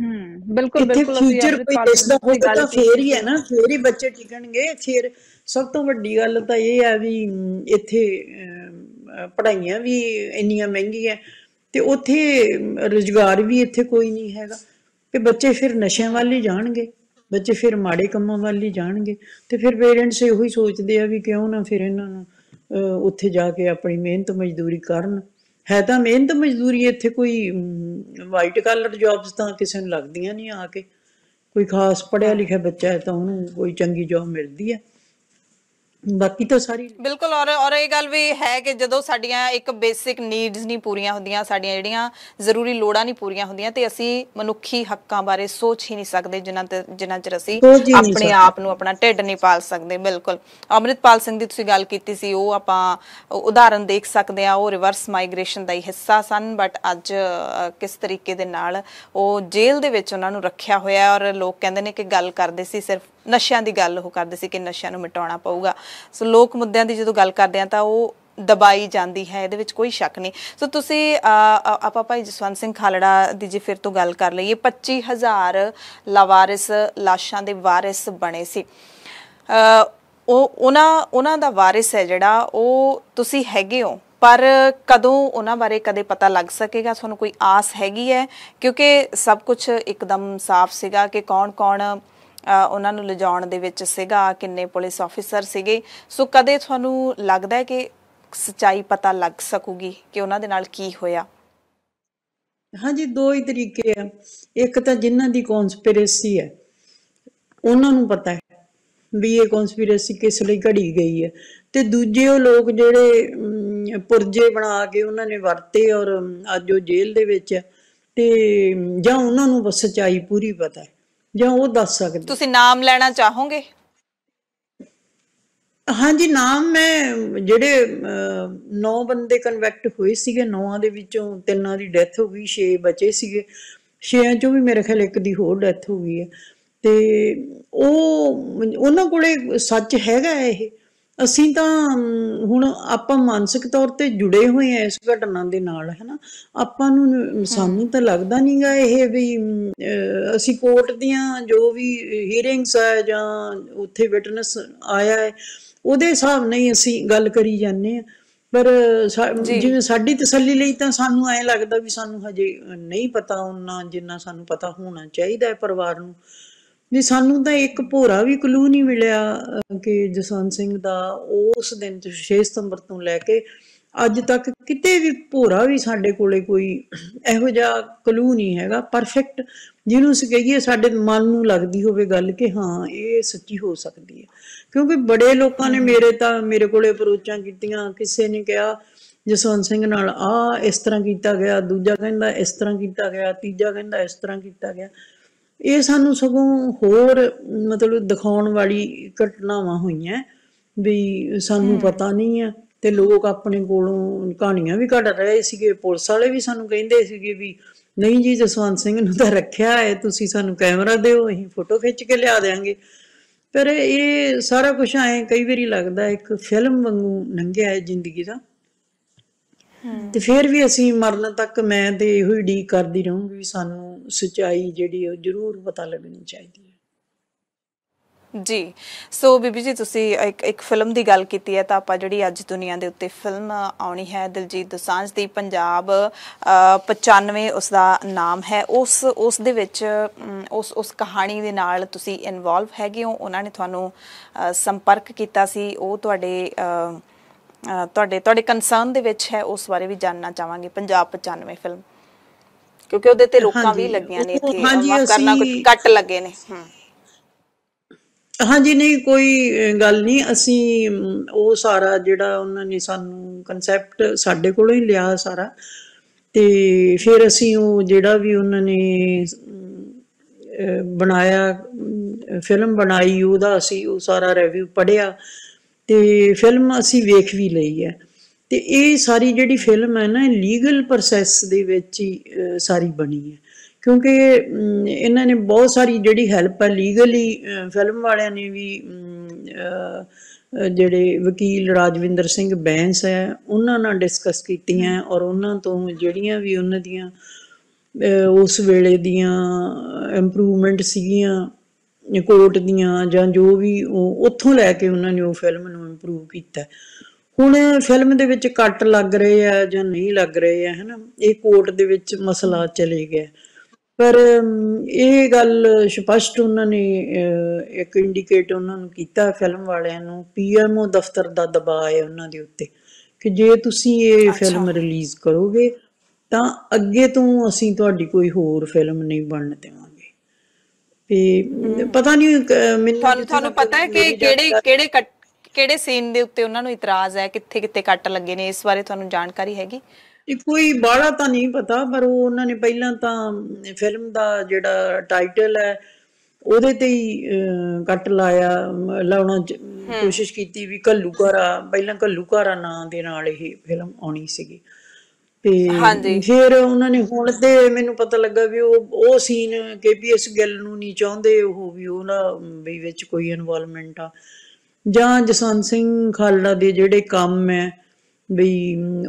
ਹੂੰ ਬਿਲਕੁਲ ਬਿਲਕੁਲ ਫਿਊਚਰ ਕੋਈ ਦੱਸਦਾ ਹੋਵੇ ਤਾਂ ਫੇਰ ਹੀ ਹੈ ਨਾ ਫੇਰ ਹੀ ਬੱਚੇ ਟਿਕਣਗੇ ਫੇਰ ਸਭ ਤੋਂ ਵੱਡੀ ਗੱਲ ਤਾਂ ਇਹ ਆ ਵੀ ਇੱਥੇ ਪੜਾਈਆਂ ਵੀ ਇੰਨੀਆਂ ਮਹਿੰਗੀਆਂ ਤੇ ਉੱਥੇ ਰੋਜ਼ਗਾਰ ਵੀ ਇੱਥੇ ਕੋਈ ਨਹੀਂ ਹੈਗਾ ਕਿ ਬੱਚੇ ਫਿਰ ਨਸ਼ਿਆਂ ਵੱਲ ਹੀ ਜਾਣਗੇ ਬੱਚੇ ਫਿਰ ਮਾੜੇ ਕੰਮਾਂ ਵੱਲ ਹੀ ਜਾਣਗੇ ਤੇ ਫਿਰ ਪੇਰੈਂਟਸ ਇਹੋ ਹੀ ਸੋਚਦੇ ਆ ਵੀ ਕਿਉਂ ਨਾ ਫਿਰ ਇਹਨਾਂ ਨੂੰ ਉੱਥੇ ਜਾ ਕੇ ਆਪਣੀ ਮਿਹਨਤ ਮਜ਼ਦੂਰੀ ਕਰਨ ਹੈ ਤਾਂ ਮਿਹਨਤ ਮਜ਼ਦੂਰੀ ਇੱਥੇ ਕੋਈ ਵਾਈਟ ਕਾਲਰ ਜੌਬਸ ਤਾਂ ਕਿਸੇ ਨੂੰ ਲੱਗਦੀਆਂ ਨਹੀਂ ਆ ਕੇ ਕੋਈ ਖਾਸ ਪੜਿਆ ਲਿਖਿਆ ਬੱਚਾ ਹੈ ਤਾਂ ਉਹਨੂੰ ਕੋਈ ਚੰਗੀ ਜੌਬ ਮਿਲਦੀ ਹੈ ਬਾਕੀ ਤਾਂ ਸਾਰੀ ਬਿਲਕੁਲ ਔਰ ਔਰ ਇਹ ਗੱਲ ਵੀ ਹੈ ਕਿ ਜਦੋਂ ਸਾਡੀਆਂ ਇੱਕ ਬੇਸਿਕ ਨੀਡਸ ਨਹੀਂ ਪੂਰੀਆਂ ਹੁੰਦੀਆਂ ਸਾਡੀਆਂ ਜਿਹੜੀਆਂ ਜ਼ਰੂਰੀ ਲੋੜਾਂ ਨਹੀਂ ਪੂਰੀਆਂ ਹੁੰਦੀਆਂ ਤੇ ਅਸੀਂ ਮਨੁੱਖੀ ਹੱਕਾਂ ਬਾਰੇ ਸੋਚ ਹੀ ਨਹੀਂ ਸਕਦੇ ਜਿਨ੍ਹਾਂ ਤੇ ਜਿਨ੍ਹਾਂ ਚਿਰ ਅਸੀਂ ਆਪਣੇ ਆਪ ਨੂੰ ਆਪਣਾ ਢਿੱਡ ਨਹੀਂ ਪਾਲ ਸਕਦੇ ਬਿਲਕੁਲ ਅਮਰਿਤਪਾਲ ਸਿੰਘ ਦੀ ਤੁਸੀਂ ਗੱਲ ਕੀਤੀ ਸੀ ਉਹ ਆਪਾਂ ਉਦਾਹਰਨ ਦੇਖ ਸਕਦੇ ਆ ਉਹ ਰਿਵਰਸ ਮਾਈਗ੍ਰੇਸ਼ਨ ਦਾ ਹੀ ਹਿੱਸਾ ਸਨ ਬਟ ਅੱਜ ਕਿਸ ਤਰੀਕੇ ਦੇ ਨਾਲ ਉਹ ਜੇਲ੍ਹ ਦੇ ਵਿੱਚ ਉਹਨਾਂ ਨੂੰ ਰੱਖਿਆ ਹੋਇਆ ਔਰ ਲੋਕ ਕਹਿੰਦੇ ਨੇ ਕਿ ਗੱਲ ਕਰਦੇ ਸੀ ਸਿਰਫ ਨਸ਼ਿਆਂ ਦੀ ਗੱਲ ਉਹ ਕਰਦੇ ਸੀ ਕਿ ਨਸ਼ਿਆਂ ਨੂੰ ਮਿਟਾਉਣਾ ਪਊਗਾ ਸੋ ਲੋਕ ਮੁੱਦਿਆਂ ਦੀ ਜਦੋਂ ਗੱਲ ਕਰਦੇ ਆ ਤਾਂ ਉਹ ਦਬਾਈ ਜਾਂਦੀ ਹੈ ਇਹਦੇ ਵਿੱਚ ਕੋਈ ਸ਼ੱਕ ਨਹੀਂ ਸੋ ਤੁਸੀਂ ਆਪਾ ਭਾਈ ਜਸਵੰਤ ਸਿੰਘ ਖਾਲੜਾ ਦੀ ਜੀ ਫਿਰ ਤੋਂ ਗੱਲ ਕਰ ਲਈਏ 25000 ਲਾਵਾਰਿਸ ਲਾਸ਼ਾਂ ਦੇ ਵਾਰਿਸ ਬਣੇ ਸੀ ਉਹ ਉਹਨਾਂ ਉਹਨਾਂ ਦਾ ਵਾਰਿਸ ਹੈ ਜਿਹੜਾ ਉਹ ਤੁਸੀਂ ਹੈਗੇ ਹੋ ਪਰ ਕਦੋਂ ਉਹਨਾਂ ਬਾਰੇ ਕਦੇ ਪਤਾ ਲੱਗ ਸਕੇਗਾ ਤੁਹਾਨੂੰ ਕੋਈ ਆਸ ਹੈਗੀ ਹੈ ਕਿਉਂਕਿ ਸਭ ਕੁਝ ਇੱਕਦਮ ਸਾਫ਼ ਸੀਗਾ ਕਿ ਕੌਣ-ਕੌਣ ਉਹਨਾਂ ਨੂੰ ਲਿਜਾਉਣ ਦੇ ਵਿੱਚ ਸੀਗਾ ਕਿੰਨੇ ਪੁਲਿਸ ਆਫੀਸਰ ਸੀਗੇ ਸੋ ਕਦੇ ਤੁਹਾਨੂੰ ਲੱਗਦਾ ਹੈ ਕਿ ਸਚਾਈ ਪਤਾ ਲੱਗ ਸਕੂਗੀ ਕਿ ਉਹਨਾਂ ਦੇ ਨਾਲ ਕੀ ਹੋਇਆ ਹਾਂਜੀ ਦੋ ਹੀ ਤਰੀਕੇ ਆ ਇੱਕ ਤਾਂ ਜਿਨ੍ਹਾਂ ਦੀ ਕਨਸਪੀਰੇਸੀ ਹੈ ਉਹਨਾਂ ਨੂੰ ਪਤਾ ਹੈ ਵੀ ਇਹ ਕਨਸਪੀਰੇਸੀ ਕਿਸ ਲਈ ਘੜੀ ਗਈ ਹੈ ਤੇ ਦੂਜੇ ਉਹ ਲੋਕ ਜਿਹੜੇ ਪੁਰਜੇ ਬਣਾ ਕੇ ਉਹਨਾਂ ਨੇ ਵਰਤੇ ਔਰ ਅੱਜ ਉਹ ਜੇਲ੍ਹ ਦੇ ਵਿੱਚ ਤੇ ਜਾਂ ਉਹਨਾਂ ਨੂੰ ਸਚਾਈ ਪੂਰੀ ਪਤਾ ਹੈ ਜਾਂ ਉਹ ਦੱਸ ਸਕਦੇ ਤੁਸੀਂ ਨਾਮ ਲੈਣਾ ਚਾਹੋਗੇ ਹਾਂਜੀ ਨਾਮ ਮੈਂ ਜਿਹੜੇ 9 ਬੰਦੇ ਕਨਵੈਕਟ ਹੋਏ ਸੀਗੇ 9ਾਂ ਦੇ ਵਿੱਚੋਂ ਤਿੰਨਾਂ ਦੀ ਡੈਥ ਹੋ ਗਈ 6 ਬਚੇ ਸੀਗੇ 6ਾਂ ਚੋਂ ਵੀ ਮੇਰੇ ਖਿਆਲ ਇੱਕ ਦੀ ਹੋਰ ਡੈਥ ਹੋ ਗਈ ਹੈ ਤੇ ਉਹ ਉਹਨਾਂ ਕੋਲੇ ਸੱਚ ਹੈਗਾ ਇਹ ਅਸੀਂ ਤਾਂ ਹੁਣ ਆਪਾਂ ਮਾਨਸਿਕ ਤੌਰ ਤੇ ਜੁੜੇ ਹੋਏ ਆ ਇਸ ਘਟਨਾ ਦੇ ਨਾਲ ਹੈਨਾ ਆਪਾਂ ਨੂੰ ਸਾਨੂੰ ਤਾਂ ਲੱਗਦਾ ਨਹੀਂਗਾ ਇਹ ਵੀ ਅਸੀਂ ਕੋਰਟ ਦੀਆਂ ਜੋ ਵੀ ਹੀਅਰਿੰਗਸ ਆ ਜਾਂ ਉੱਥੇ ਵਿਟਨੈਸ ਆਇਆ ਹੈ ਉਹਦੇ ਹਿਸਾਬ ਨਾਲ ਹੀ ਅਸੀਂ ਗੱਲ ਕਰੀ ਜਾਂਦੇ ਆ ਪਰ ਜਿਵੇਂ ਸਾਡੀ ਤਸੱਲੀ ਲਈ ਤਾਂ ਸਾਨੂੰ ਐ ਲੱਗਦਾ ਵੀ ਸਾਨੂੰ ਹਜੇ ਨਹੀਂ ਪਤਾ ਉਹਨਾਂ ਜਿੰਨਾ ਸਾਨੂੰ ਪਤਾ ਹੋਣਾ ਚਾਹੀਦਾ ਹੈ ਪਰਿਵਾਰ ਨੂੰ ਜੀ ਸਾਨੂੰ ਤਾਂ ਇੱਕ ਭੋਰਾ ਵੀ ਕਲੂ ਨਹੀਂ ਮਿਲਿਆ ਕਿ ਜਸਵੰਤ ਸਿੰਘ ਦਾ ਉਸ ਦਿਨ ਤੋਂ 6 ਸਤੰਬਰ ਤੋਂ ਲੈ ਕੇ ਅੱਜ ਤੱਕ ਕਿਤੇ ਵੀ ਭੋਰਾ ਵੀ ਸਾਡੇ ਕੋਲੇ ਕੋਈ ਇਹੋ ਜਿਹਾ ਕਲੂ ਨਹੀਂ ਹੈਗਾ ਪਰਫੈਕਟ ਜਿਹਨੂੰ ਅਸੀਂ ਕਹੀਏ ਸਾਡੇ ਮਨ ਨੂੰ ਲੱਗਦੀ ਹੋਵੇ ਗੱਲ ਕਿ ਹਾਂ ਇਹ ਸੱਚੀ ਹੋ ਸਕਦੀ ਹੈ ਕਿਉਂਕਿ ਬੜੇ ਲੋਕਾਂ ਨੇ ਮੇਰੇ ਤਾਂ ਮੇਰੇ ਕੋਲੇ ਅਪਰੋਚਾਂ ਕੀਤੀਆਂ ਕਿਸੇ ਨੇ ਕਿਹਾ ਜਸਵੰਤ ਸਿੰਘ ਨਾਲ ਆ ਇਸ ਤਰ੍ਹਾਂ ਕੀਤਾ ਗਿਆ ਦੂਜਾ ਕਹਿੰਦਾ ਇਸ ਤਰ੍ਹਾਂ ਕੀਤਾ ਗਿਆ ਤੀਜਾ ਕਹਿੰਦਾ ਇਸ ਤਰ੍ਹਾਂ ਕੀਤਾ ਗਿਆ ਇਹ ਸਾਨੂੰ ਸਗੋਂ ਹੋਰ ਮਤਲਬ ਦਿਖਾਉਣ ਵਾਲੀ ਘਟਨਾਵਾਂ ਹੋਈਆਂ ਵੀ ਸਾਨੂੰ ਪਤਾ ਨਹੀਂ ਆ ਤੇ ਲੋਕ ਆਪਣੇ ਕੋਲੋਂ ਕਹਾਣੀਆਂ ਵੀ ਘੜ ਰਹੇ ਸੀਗੇ ਪੁਲਿਸ ਵਾਲੇ ਵੀ ਸਾਨੂੰ ਕਹਿੰਦੇ ਸੀਗੇ ਵੀ ਨਹੀਂ ਜੀ ਜਸਵੰਤ ਸਿੰਘ ਨੂੰ ਤਾਂ ਰੱਖਿਆ ਹੈ ਤੁਸੀਂ ਸਾਨੂੰ ਕੈਮਰਾ ਦਿਓ ਅਸੀਂ ਫੋਟੋ ਖਿੱਚ ਕੇ ਲਿਆ ਦੇਾਂਗੇ ਪਰ ਇਹ ਸਾਰਾ ਕੁਝ ਐ ਕਈ ਵਾਰੀ ਲੱਗਦਾ ਇੱਕ ਫਿਲਮ ਵਾਂਗੂ ਨੰਗਿਆ ਹੈ ਜ਼ਿੰਦਗੀ ਦਾ ਤੇ ਫਿਰ ਵੀ ਅਸੀਂ ਮਰਨ ਤੱਕ ਮੈਂ ਤੇ ਇਹੋ ਹੀ ਡੀ ਕਰਦੀ ਰਹੂੰਗੀ ਵੀ ਸਾਨੂੰ ਸਚਾਈ ਜਿਹੜੀ ਉਹ ਜ਼ਰੂਰ ਪਤਾ ਲੱਗਣੀ ਚਾਹੀਦੀ ਹੈ ਜੀ ਸੋ ਬੀਬੀ ਜੀ ਤੁਸੀਂ ਇੱਕ ਇੱਕ ਫਿਲਮ ਦੀ ਗੱਲ ਕੀਤੀ ਹੈ ਤਾਂ ਆਪਾਂ ਜਿਹੜੀ ਅੱਜ ਦੁਨੀਆ ਦੇ ਉੱਤੇ ਫਿਲਮ ਆਉਣੀ ਹੈ ਦਿਲਜੀਤ ਦੋਸਾਂਝ ਦੀ ਪੰਜਾਬ 95 ਉਸ ਦਾ ਨਾਮ ਹੈ ਉਸ ਉਸ ਦੇ ਵਿੱਚ ਉਸ ਉਸ ਕਹਾਣੀ ਦੇ ਨਾਲ ਤੁਸੀਂ ਇਨਵੋਲਵ ਹੈਗੇ ਹੋ ਉਹਨਾਂ ਨੇ ਤੁਹਾਨੂੰ ਸੰਪਰਕ ਕੀਤਾ ਸੀ ਉਹ ਤੁਹਾਡੇ ਤੁਹਾਡੇ ਤੁਹਾਡੇ ਕਨਸਰਨ ਦੇ ਵਿੱਚ ਹੈ ਉਸ ਬਾਰੇ ਵੀ ਜਾਨਣਾ ਚਾਹਾਂਗੇ ਪੰਜਾਬ 95 ਫਿਲਮ ਕਿਉਂਕਿ ਉਹਦੇ ਤੇ ਲੋਕਾਂ ਵੀ ਲੱਗੀਆਂ ਨੇ ਇੱਥੇ ਹਾਂਜੀ ਕਰਨਾ ਕੁਝ ਕੱਟ ਲੱਗੇ ਨੇ ਹਾਂਜੀ ਨਹੀਂ ਕੋਈ ਗੱਲ ਨਹੀਂ ਅਸੀਂ ਉਹ ਸਾਰਾ ਜਿਹੜਾ ਉਹਨਾਂ ਨੇ ਸਾਨੂੰ ਕਨਸੈਪਟ ਸਾਡੇ ਕੋਲੋਂ ਹੀ ਲਿਆ ਸਾਰਾ ਤੇ ਫਿਰ ਅਸੀਂ ਉਹ ਜਿਹੜਾ ਵੀ ਉਹਨਾਂ ਨੇ ਬਣਾਇਆ ਫਿਲਮ ਬਣਾਈ ਉਹਦਾ ਅਸੀਂ ਉਹ ਸਾਰਾ ਰਿਵਿਊ ਪੜਿਆ ਤੇ ਫਿਲਮ ਅਸੀਂ ਵੇਖ ਵੀ ਲਈ ਹੈ ਤੇ ਇਹ ਸਾਰੀ ਜਿਹੜੀ ਫਿਲਮ ਹੈ ਨਾ ਲੀਗਲ ਪ੍ਰੋਸੈਸ ਦੇ ਵਿੱਚ ਹੀ ਸਾਰੀ ਬਣੀ ਹੈ ਕਿਉਂਕਿ ਇਹਨਾਂ ਨੇ ਬਹੁਤ ਸਾਰੀ ਜਿਹੜੀ ਹੈਲਪ ਹੈ ਲੀਗਲੀ ਫਿਲਮ ਵਾਲਿਆਂ ਨੇ ਵੀ ਜਿਹੜੇ ਵਕੀਲ ਰਾਜਵਿੰਦਰ ਸਿੰਘ ਬੈਂਸ ਹੈ ਉਹਨਾਂ ਨਾਲ ਡਿਸਕਸ ਕੀਤੀਆਂ ਔਰ ਉਹਨਾਂ ਤੋਂ ਜਿਹੜੀਆਂ ਵੀ ਉਹਨਾਂ ਦੀਆਂ ਉਸ ਵੇਲੇ ਦੀਆਂ ਇੰਪਰੂਵਮੈਂਟ ਸੀਗੀਆਂ ਕੋਰਟ ਦੀਆਂ ਜਾਂ ਜੋ ਵੀ ਉੱਥੋਂ ਲੈ ਕੇ ਉਹਨਾਂ ਨੇ ਉਹ ਫਿਲਮ ਨੂੰ ਇੰਪਰੂਵ ਕੀਤਾ ਹੁਣ ਫਿਲਮ ਦੇ ਵਿੱਚ ਕੱਟ ਲੱਗ ਰਹੇ ਆ ਜਾਂ ਨਹੀਂ ਲੱਗ ਰਹੇ ਆ ਹਨਾ ਇਹ ਕੋਰਟ ਦੇ ਵਿੱਚ ਮਸਲਾ ਚਲੇ ਗਿਆ ਪਰ ਇਹ ਗੱਲ ਸਪਸ਼ਟ ਉਹਨਾਂ ਨੇ ਇੱਕ ਇੰਡੀਕੇਟ ਉਹਨਾਂ ਨੂੰ ਕੀਤਾ ਫਿਲਮ ਵਾਲਿਆਂ ਨੂੰ ਪੀਐਮਓ ਦਫ਼ਤਰ ਦਾ ਦਬਾਅ ਹੈ ਉਹਨਾਂ ਦੇ ਉੱਤੇ ਕਿ ਜੇ ਤੁਸੀਂ ਇਹ ਫਿਲਮ ਰਿਲੀਜ਼ ਕਰੋਗੇ ਤਾਂ ਅੱਗੇ ਤੋਂ ਅਸੀਂ ਤੁਹਾਡੀ ਕੋਈ ਹੋਰ ਫਿਲਮ ਨਹੀਂ ਬਣਨ ਦੇਵਾਂਗੇ ਵੀ ਪਤਾ ਨਹੀਂ ਮੈਨੂੰ ਤੁਹਾਨੂੰ ਪਤਾ ਹੈ ਕਿ ਕਿਹੜੇ ਕਿਹੜੇ ਕਿਹੜੇ ਸੀਨ ਦੇ ਉੱਤੇ ਉਹਨਾਂ ਨੂੰ ਇਤਰਾਜ਼ ਹੈ ਕਿੱਥੇ ਕਿੱਥੇ ਕੱਟ ਲੱਗੇ ਨੇ ਇਸ ਬਾਰੇ ਤੁਹਾਨੂੰ ਜਾਣਕਾਰੀ ਹੈਗੀ ਇਹ ਕੋਈ ਬਾੜਾ ਤਾਂ ਨਹੀਂ ਪਤਾ ਪਰ ਉਹ ਉਹਨਾਂ ਨੇ ਪਹਿਲਾਂ ਤਾਂ ਫਿਲਮ ਦਾ ਜਿਹੜਾ ਟਾਈਟਲ ਹੈ ਉਹਦੇ ਤੇ ਹੀ ਕੱਟ ਲਾਇਆ ਲਾਉਣਾ ਕੋਸ਼ਿਸ਼ ਕੀਤੀ ਵੀ ਘਰਾ ਪਹਿਲਾਂ ਘਰਾ ਨਾਂ ਦੇ ਨਾਲ ਇਹ ਫਿਲਮ ਆਉਣੀ ਸੀਗੀ ਤੇ ਫਿਰ ਉਹਨਾਂ ਨੇ ਹੁਣ ਤੇ ਮੈਨੂੰ ਪਤਾ ਲੱਗਾ ਵੀ ਉਹ ਉਹ ਸੀਨ ਕੇਪੀਐਸ ਗਿੱਲ ਨੂੰ ਨਹੀਂ ਚਾਹੁੰਦੇ ਉਹ ਵੀ ਉਹਨਾਂ ਵੀ ਵਿੱਚ ਕੋਈ ਇਨਵੋਲਵਮੈਂਟ ਆ ਜਾਂ ਜਸਵੰਤ ਸਿੰਘ ਖਾਲੜਾ ਦੇ ਜਿਹੜੇ ਕੰਮ ਹੈ ਵੀ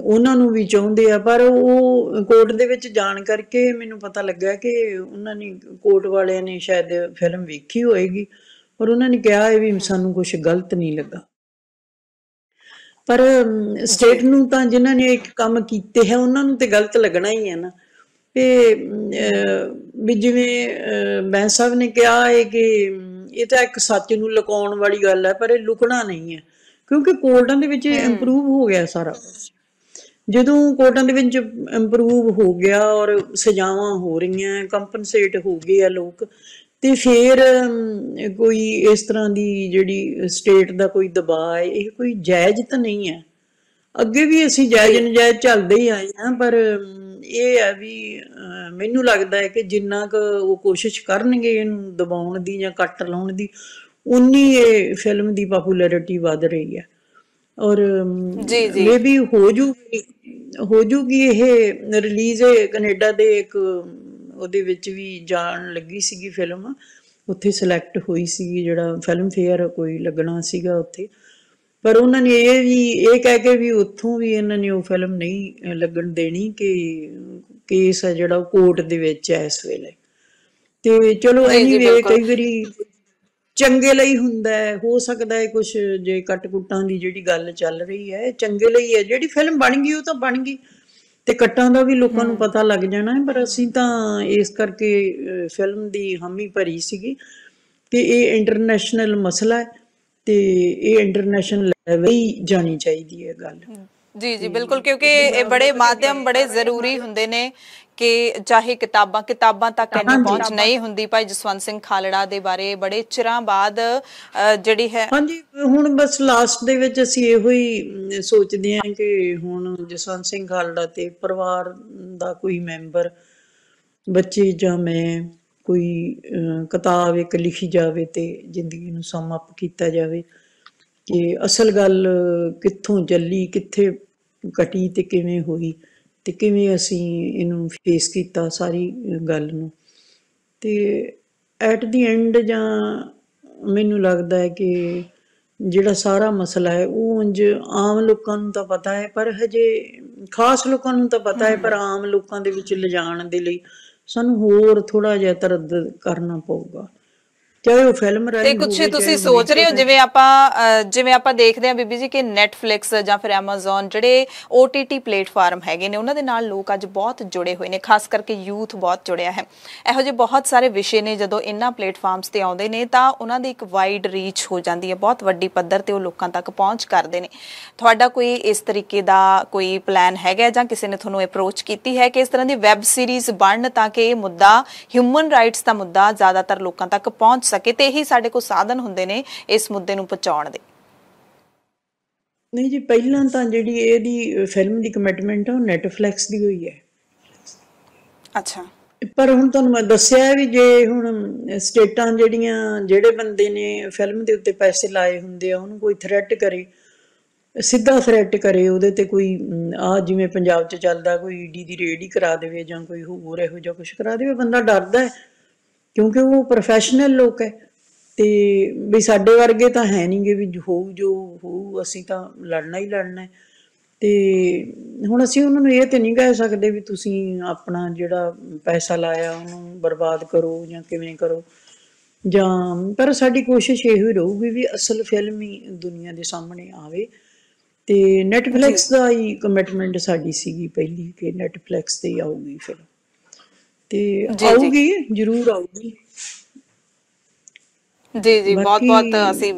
ਉਹਨਾਂ ਨੂੰ ਵੀ ਚਾਹੁੰਦੇ ਆ ਪਰ ਉਹ ਕੋਰਟ ਦੇ ਵਿੱਚ ਜਾਣ ਕਰਕੇ ਮੈਨੂੰ ਪਤਾ ਲੱਗਾ ਕਿ ਉਹਨਾਂ ਨੇ ਕੋਰਟ ਵਾਲਿਆਂ ਨੇ ਸ਼ਾਇਦ ਫਿਲਮ ਵੇਖੀ ਹੋਏਗੀ ਪਰ ਉਹਨਾਂ ਨੇ ਕਿਹਾ ਇਹ ਵੀ ਸਾਨੂੰ ਕੁਝ ਗਲਤ ਨਹੀਂ ਲੱਗਾ ਪਰ ਸਟੇਟ ਨੂੰ ਤਾਂ ਜਿਨ੍ਹਾਂ ਨੇ ਇੱਕ ਕੰਮ ਕੀਤੇ ਹੈ ਉਹਨਾਂ ਨੂੰ ਤੇ ਗਲਤ ਲੱਗਣਾ ਹੀ ਹੈ ਨਾ ਤੇ ਵੀ ਜਿਵੇਂ ਬੈਂਸ ਸਾਹਿਬ ਨੇ ਕਿਹਾ ਹੈ ਕਿ ਇਹ ਤਾਂ ਇੱਕ ਸੱਚ ਨੂੰ ਲੁਕਾਉਣ ਵਾਲੀ ਗੱਲ ਹੈ ਪਰ ਇਹ ਲੁਕਣਾ ਨਹੀਂ ਹੈ ਕਿਉਂਕਿ ਕੋਰਟਾਂ ਦੇ ਵਿੱਚ ਇੰਪਰੂਵ ਹੋ ਗਿਆ ਸਾਰਾ ਜਦੋਂ ਕੋਰਟਾਂ ਦੇ ਵਿੱਚ ਇੰਪਰੂਵ ਹੋ ਗਿਆ ਔਰ ਸਜ਼ਾਵਾਂ ਹੋ ਰਹੀਆਂ ਕੰਪਨਸੇਟ ਹੋ ਗਏ ਆ ਲੋਕ ਤੇ ਫਿਰ ਕੋਈ ਇਸ ਤਰ੍ਹਾਂ ਦੀ ਜਿਹੜੀ ਸਟੇਟ ਦਾ ਕੋਈ ਦਬਾਅ ਹੈ ਇਹ ਕੋਈ ਜਾਇਜ਼ ਤਾਂ ਨਹੀਂ ਹੈ ਅੱਗੇ ਵੀ ਅਸੀਂ ਜਾਇਜ਼ ਨਜਾਇਜ਼ ਚੱਲਦੇ ਹੀ ਆਏ ਹਾਂ ਪਰ ਇਹ ਆ ਵੀ ਮੈਨੂੰ ਲੱਗਦਾ ਹੈ ਕਿ ਜਿੰਨਾ ਕੁ ਉਹ ਕੋਸ਼ਿਸ਼ ਕਰਨਗੇ ਇਹਨੂੰ ਦਬਾਉਣ ਦੀ ਜਾਂ ਕੱਟ ਲਾਉਣ ਦੀ ਉਨੀ ਇਹ ਫਿਲਮ ਦੀ ਪਪੂਲੈਰਿਟੀ ਵਧ ਰਹੀ ਹੈ ਔਰ ਜੀ ਜੀ ਮੇਬੀ ਹੋ ਜੂਗੀ ਹੋ ਜੂਗੀ ਇਹ ਰਿਲੀਜ਼ ਕੈਨੇਡਾ ਦੇ ਇੱਕ ਉਹਦੇ ਵਿੱਚ ਵੀ ਜਾਣ ਲੱਗੀ ਸੀਗੀ ਫਿਲਮ ਉੱਥੇ ਸਿਲੈਕਟ ਹੋਈ ਸੀ ਜਿਹੜਾ ਫਿਲਮ ਫੇਅਰ ਕੋਈ ਲੱਗਣਾ ਸੀਗਾ ਉੱਥੇ ਪਰ ਉਹਨਾਂ ਨੇ ਇਹ ਵੀ ਇਹ ਕਹਿ ਕੇ ਵੀ ਉੱਥੋਂ ਵੀ ਇਹਨਾਂ ਨੇ ਉਹ ਫਿਲਮ ਨਹੀਂ ਲੱਗਣ ਦੇਣੀ ਕਿ ਕੇਸ ਹੈ ਜਿਹੜਾ ਕੋਰਟ ਦੇ ਵਿੱਚ ਹੈ ਇਸ ਵੇਲੇ ਤੇ ਚਲੋ ਵੇ ਕਈ ਵਾਰੀ ਚੰਗੇ ਲਈ ਹੁੰਦਾ ਹੈ ਹੋ ਸਕਦਾ ਹੈ ਕੁਝ ਜੇ ਕਟਕੁੱਟਾਂ ਦੀ ਜਿਹੜੀ ਗੱਲ ਚੱਲ ਰਹੀ ਹੈ ਚੰਗੇ ਲਈ ਹੈ ਜਿਹੜੀ ਫਿਲਮ ਬਣ ਗਈ ਉਹ ਤਾਂ ਬਣ ਗਈ ਤੇ ਕੱਟਾਂ ਦਾ ਵੀ ਲੋਕਾਂ ਨੂੰ ਪਤਾ ਲੱਗ ਜਾਣਾ ਹੈ ਪਰ ਅਸੀਂ ਤਾਂ ਇਸ ਕਰਕੇ ਫਿਲਮ ਦੀ ਹਾਮੀ ਭਰੀ ਸੀਗੀ ਕਿ ਇਹ ਇੰਟਰਨੈਸ਼ਨਲ ਮਸਲਾ ਹੈ ਤੇ ਇਹ ਇੰਟਰਨੈਸ਼ਨਲ ਲੈਵਲ ਹੀ ਜਾਣੀ ਚਾਹੀਦੀ ਹੈ ਗੱਲ ਜੀ ਜੀ ਬਿਲਕੁਲ ਕਿਉਂਕਿ ਇਹ ਬੜੇ ਮਾਧਿਅਮ ਬੜੇ ਜ਼ਰੂਰੀ ਹੁੰਦੇ ਨੇ ਕਿ ਚਾਹੇ ਕਿਤਾਬਾਂ ਕਿਤਾਬਾਂ ਤੱਕ ਇੰਨੀ ਪਹੁੰਚ ਨਹੀਂ ਹੁੰਦੀ ਭਾਈ ਜਸਵੰਤ ਸਿੰਘ ਖਾਲੜਾ ਦੇ ਬਾਰੇ ਬੜੇ ਚਿਰਾਂ ਬਾਅਦ ਜਿਹੜੀ ਹੈ ਹਾਂਜੀ ਹੁਣ ਬਸ ਲਾਸਟ ਦੇ ਵਿੱਚ ਅਸੀਂ ਇਹੋ ਹੀ ਸੋਚਦੇ ਹਾਂ ਕਿ ਹੁਣ ਜਸਵੰਤ ਸਿੰਘ ਖਾਲੜਾ ਤੇ ਪਰਿਵਾਰ ਦਾ ਕੋਈ ਮੈਂਬਰ ਬੱਚੇ ਜਾਂ ਮੈਂ ਕੋਈ ਕਿਤਾਬ ਇੱਕ ਲਿਖੀ ਜਾਵੇ ਤੇ ਜ਼ਿੰਦਗੀ ਨੂੰ ਅਪ ਕੀਤਾ ਜਾਵੇ ਕਿ ਅਸਲ ਗੱਲ ਕਿੱਥੋਂ ਜੱਲੀ ਕਿੱਥੇ ਕਟੀ ਤੇ ਕਿਵੇਂ ਹੋਈ ਤੇ ਕਿਵੇਂ ਅਸੀਂ ਇਹਨੂੰ ਫੇਸ ਕੀਤਾ ਸਾਰੀ ਗੱਲ ਨੂੰ ਤੇ ਐਟ ਦੀ ਐਂਡ ਜਾਂ ਮੈਨੂੰ ਲੱਗਦਾ ਹੈ ਕਿ ਜਿਹੜਾ ਸਾਰਾ ਮਸਲਾ ਹੈ ਉਹ ਅੰਜ ਆਮ ਲੋਕਾਂ ਨੂੰ ਤਾਂ ਪਤਾ ਹੈ ਪਰ ਹਜੇ ਖਾਸ ਲੋਕਾਂ ਨੂੰ ਤਾਂ ਪਤਾ ਹੈ ਪਰ ਆਮ ਲੋਕਾਂ ਦੇ ਵਿੱਚ ਲਿਜਾਣ ਦੇ ਲਈ ਸਾਨੂੰ ਹੋਰ ਥੋੜਾ ਜਿਹਾ ਤਰਦ ਕਰਨਾ ਪਊਗਾ ਚਾਹੇ ਉਹ ਫਿਲਮ ਰਾਹੀਂ ਤੇ ਕੁਝ ਤੁਸੀਂ ਸੋਚ ਰਹੇ ਹੋ ਜਿਵੇਂ ਆਪਾਂ ਜਿਵੇਂ ਆਪਾਂ ਦੇਖਦੇ ਆ ਬੀਬੀ ਜੀ ਕਿ Netflix ਜਾਂ ਫਿਰ Amazon ਜਿਹੜੇ OTT ਪਲੇਟਫਾਰਮ ਹੈਗੇ ਨੇ ਉਹਨਾਂ ਦੇ ਨਾਲ ਲੋਕ ਅੱਜ ਬਹੁਤ ਜੁੜੇ ਹੋਏ ਨੇ ਖਾਸ ਕਰਕੇ ਯੂਥ ਬਹੁਤ ਜੁੜਿਆ ਹੈ ਇਹੋ ਜਿਹੇ ਬਹੁਤ ਸਾਰੇ ਵਿਸ਼ੇ ਨੇ ਜਦੋਂ ਇਹਨਾਂ ਪਲੇਟਫਾਰਮਸ ਤੇ ਆਉਂਦੇ ਨੇ ਤਾਂ ਉਹਨਾਂ ਦੀ ਇੱਕ ਵਾਈਡ ਰੀਚ ਹੋ ਜਾਂਦੀ ਹੈ ਬਹੁਤ ਵੱਡੀ ਪੱਧਰ ਤੇ ਉਹ ਲੋਕਾਂ ਤੱਕ ਪਹੁੰਚ ਕਰਦੇ ਨੇ ਤੁਹਾਡਾ ਕੋਈ ਇਸ ਤਰੀਕੇ ਦਾ ਕੋਈ ਪਲਾਨ ਹੈਗਾ ਜਾਂ ਕਿਸੇ ਨੇ ਤੁਹਾਨੂੰ ਅਪਰੋਚ ਕੀਤੀ ਹੈ ਕਿ ਇਸ ਤਰ੍ਹਾਂ ਦੀ ਵੈਬ ਸੀਰੀਜ਼ ਬਣਨ ਤਾਂ ਕਿ ਇਹ ਮੁੱਦਾ ਹਿਊਮਨ ਰਾਈਟਸ ਦਾ ਮੁੱਦਾ ਜ਼ਿਆਦਾਤਰ ਲੋਕਾਂ ਤੱਕ ਪਹੁੰਚ ਸਕੇ ਤੇ ਇਹੀ ਸਾਡੇ ਕੋਲ ਸਾਧਨ ਹੁੰਦੇ ਨੇ ਇਸ ਮੁੱਦੇ ਨੂੰ ਪਹੁੰਚਾਉਣ ਦੇ ਨਹੀਂ ਜੀ ਪਹਿਲਾਂ ਤਾਂ ਜਿਹੜੀ ਇਹਦੀ ਫਿਲਮ ਦੀ ਕਮਿਟਮੈਂਟ ਉਹ ਨੈਟਫਲਿਕਸ ਦੀ ਹੋਈ ਹੈ ਅੱਛਾ ਪਰ ਹੁਣ ਤੁਹਾਨੂੰ ਮੈਂ ਦੱਸਿਆ ਵੀ ਜੇ ਹੁਣ ਸਟੇਟਾਂ ਜਿਹੜੀਆਂ ਜਿਹੜੇ ਬੰਦੇ ਨੇ ਫਿਲਮ ਦੇ ਉੱਤੇ ਪੈਸੇ ਲਾਏ ਹੁੰਦੇ ਆ ਉਹਨੂੰ ਕੋਈ ਥ੍ਰੈਟ ਕਰੇ ਸਿੱਧਾ ਥ੍ਰੈਟ ਕਰੇ ਉਹਦੇ ਤੇ ਕੋਈ ਆ ਜਿਵੇਂ ਪੰਜਾਬ 'ਚ ਚੱਲਦਾ ਕੋਈ ਈਡੀ ਦੀ ਰੇਡ ਹੀ ਕਰਾ ਦੇਵੇ ਜਾਂ ਕੋਈ ਹੋਰ ਇਹੋ ਜਿਹਾ ਕੁਝ ਕਰਾ ਦੇਵੇ ਬੰਦਾ ਡਰਦਾ ਹੈ ਕਿਉਂਕਿ ਉਹ ਪ੍ਰੋਫੈਸ਼ਨਲ ਲੋਕ ਹੈ ਤੇ ਵੀ ਸਾਡੇ ਵਰਗੇ ਤਾਂ ਹੈ ਨਹੀਂਗੇ ਵੀ ਹੋਊ ਜੋ ਹੋਊ ਅਸੀਂ ਤਾਂ ਲੜਨਾ ਹੀ ਲੜਨਾ ਹੈ ਤੇ ਹੁਣ ਅਸੀਂ ਉਹਨਾਂ ਨੂੰ ਇਹ ਤੇ ਨਹੀਂ ਕਹਿ ਸਕਦੇ ਵੀ ਤੁਸੀਂ ਆਪਣਾ ਜਿਹੜਾ ਪੈਸਾ ਲਾਇਆ ਉਹਨੂੰ ਬਰਬਾਦ ਕਰੋ ਜਾਂ ਕਿਵੇਂ ਕਰੋ ਜਾਂ ਪਰ ਸਾਡੀ ਕੋਸ਼ਿਸ਼ ਇਹ ਹੀ ਰਹੂਗੀ ਵੀ ਅਸਲ ਫਿਲਮ ਹੀ ਦੁਨੀਆ ਦੇ ਸਾਹਮਣੇ ਆਵੇ ਤੇ ਨੈਟਫਲਿਕਸ ਦਾ ਹੀ ਕਮਿਟਮੈਂਟ ਸਾਡੀ ਸੀਗੀ ਪਹਿਲੀ ਕਿ ਨੈਟਫਲਿਕਸ ਤੇ ਆਉਗੀ ਫਿਲਮ ਤੇ ਆਉਗੀ ਜਰੂਰ ਆਉਗੀ ਜੀ ਜੀ ਬਹੁਤ ਬਹੁਤ ਅਸੀਂ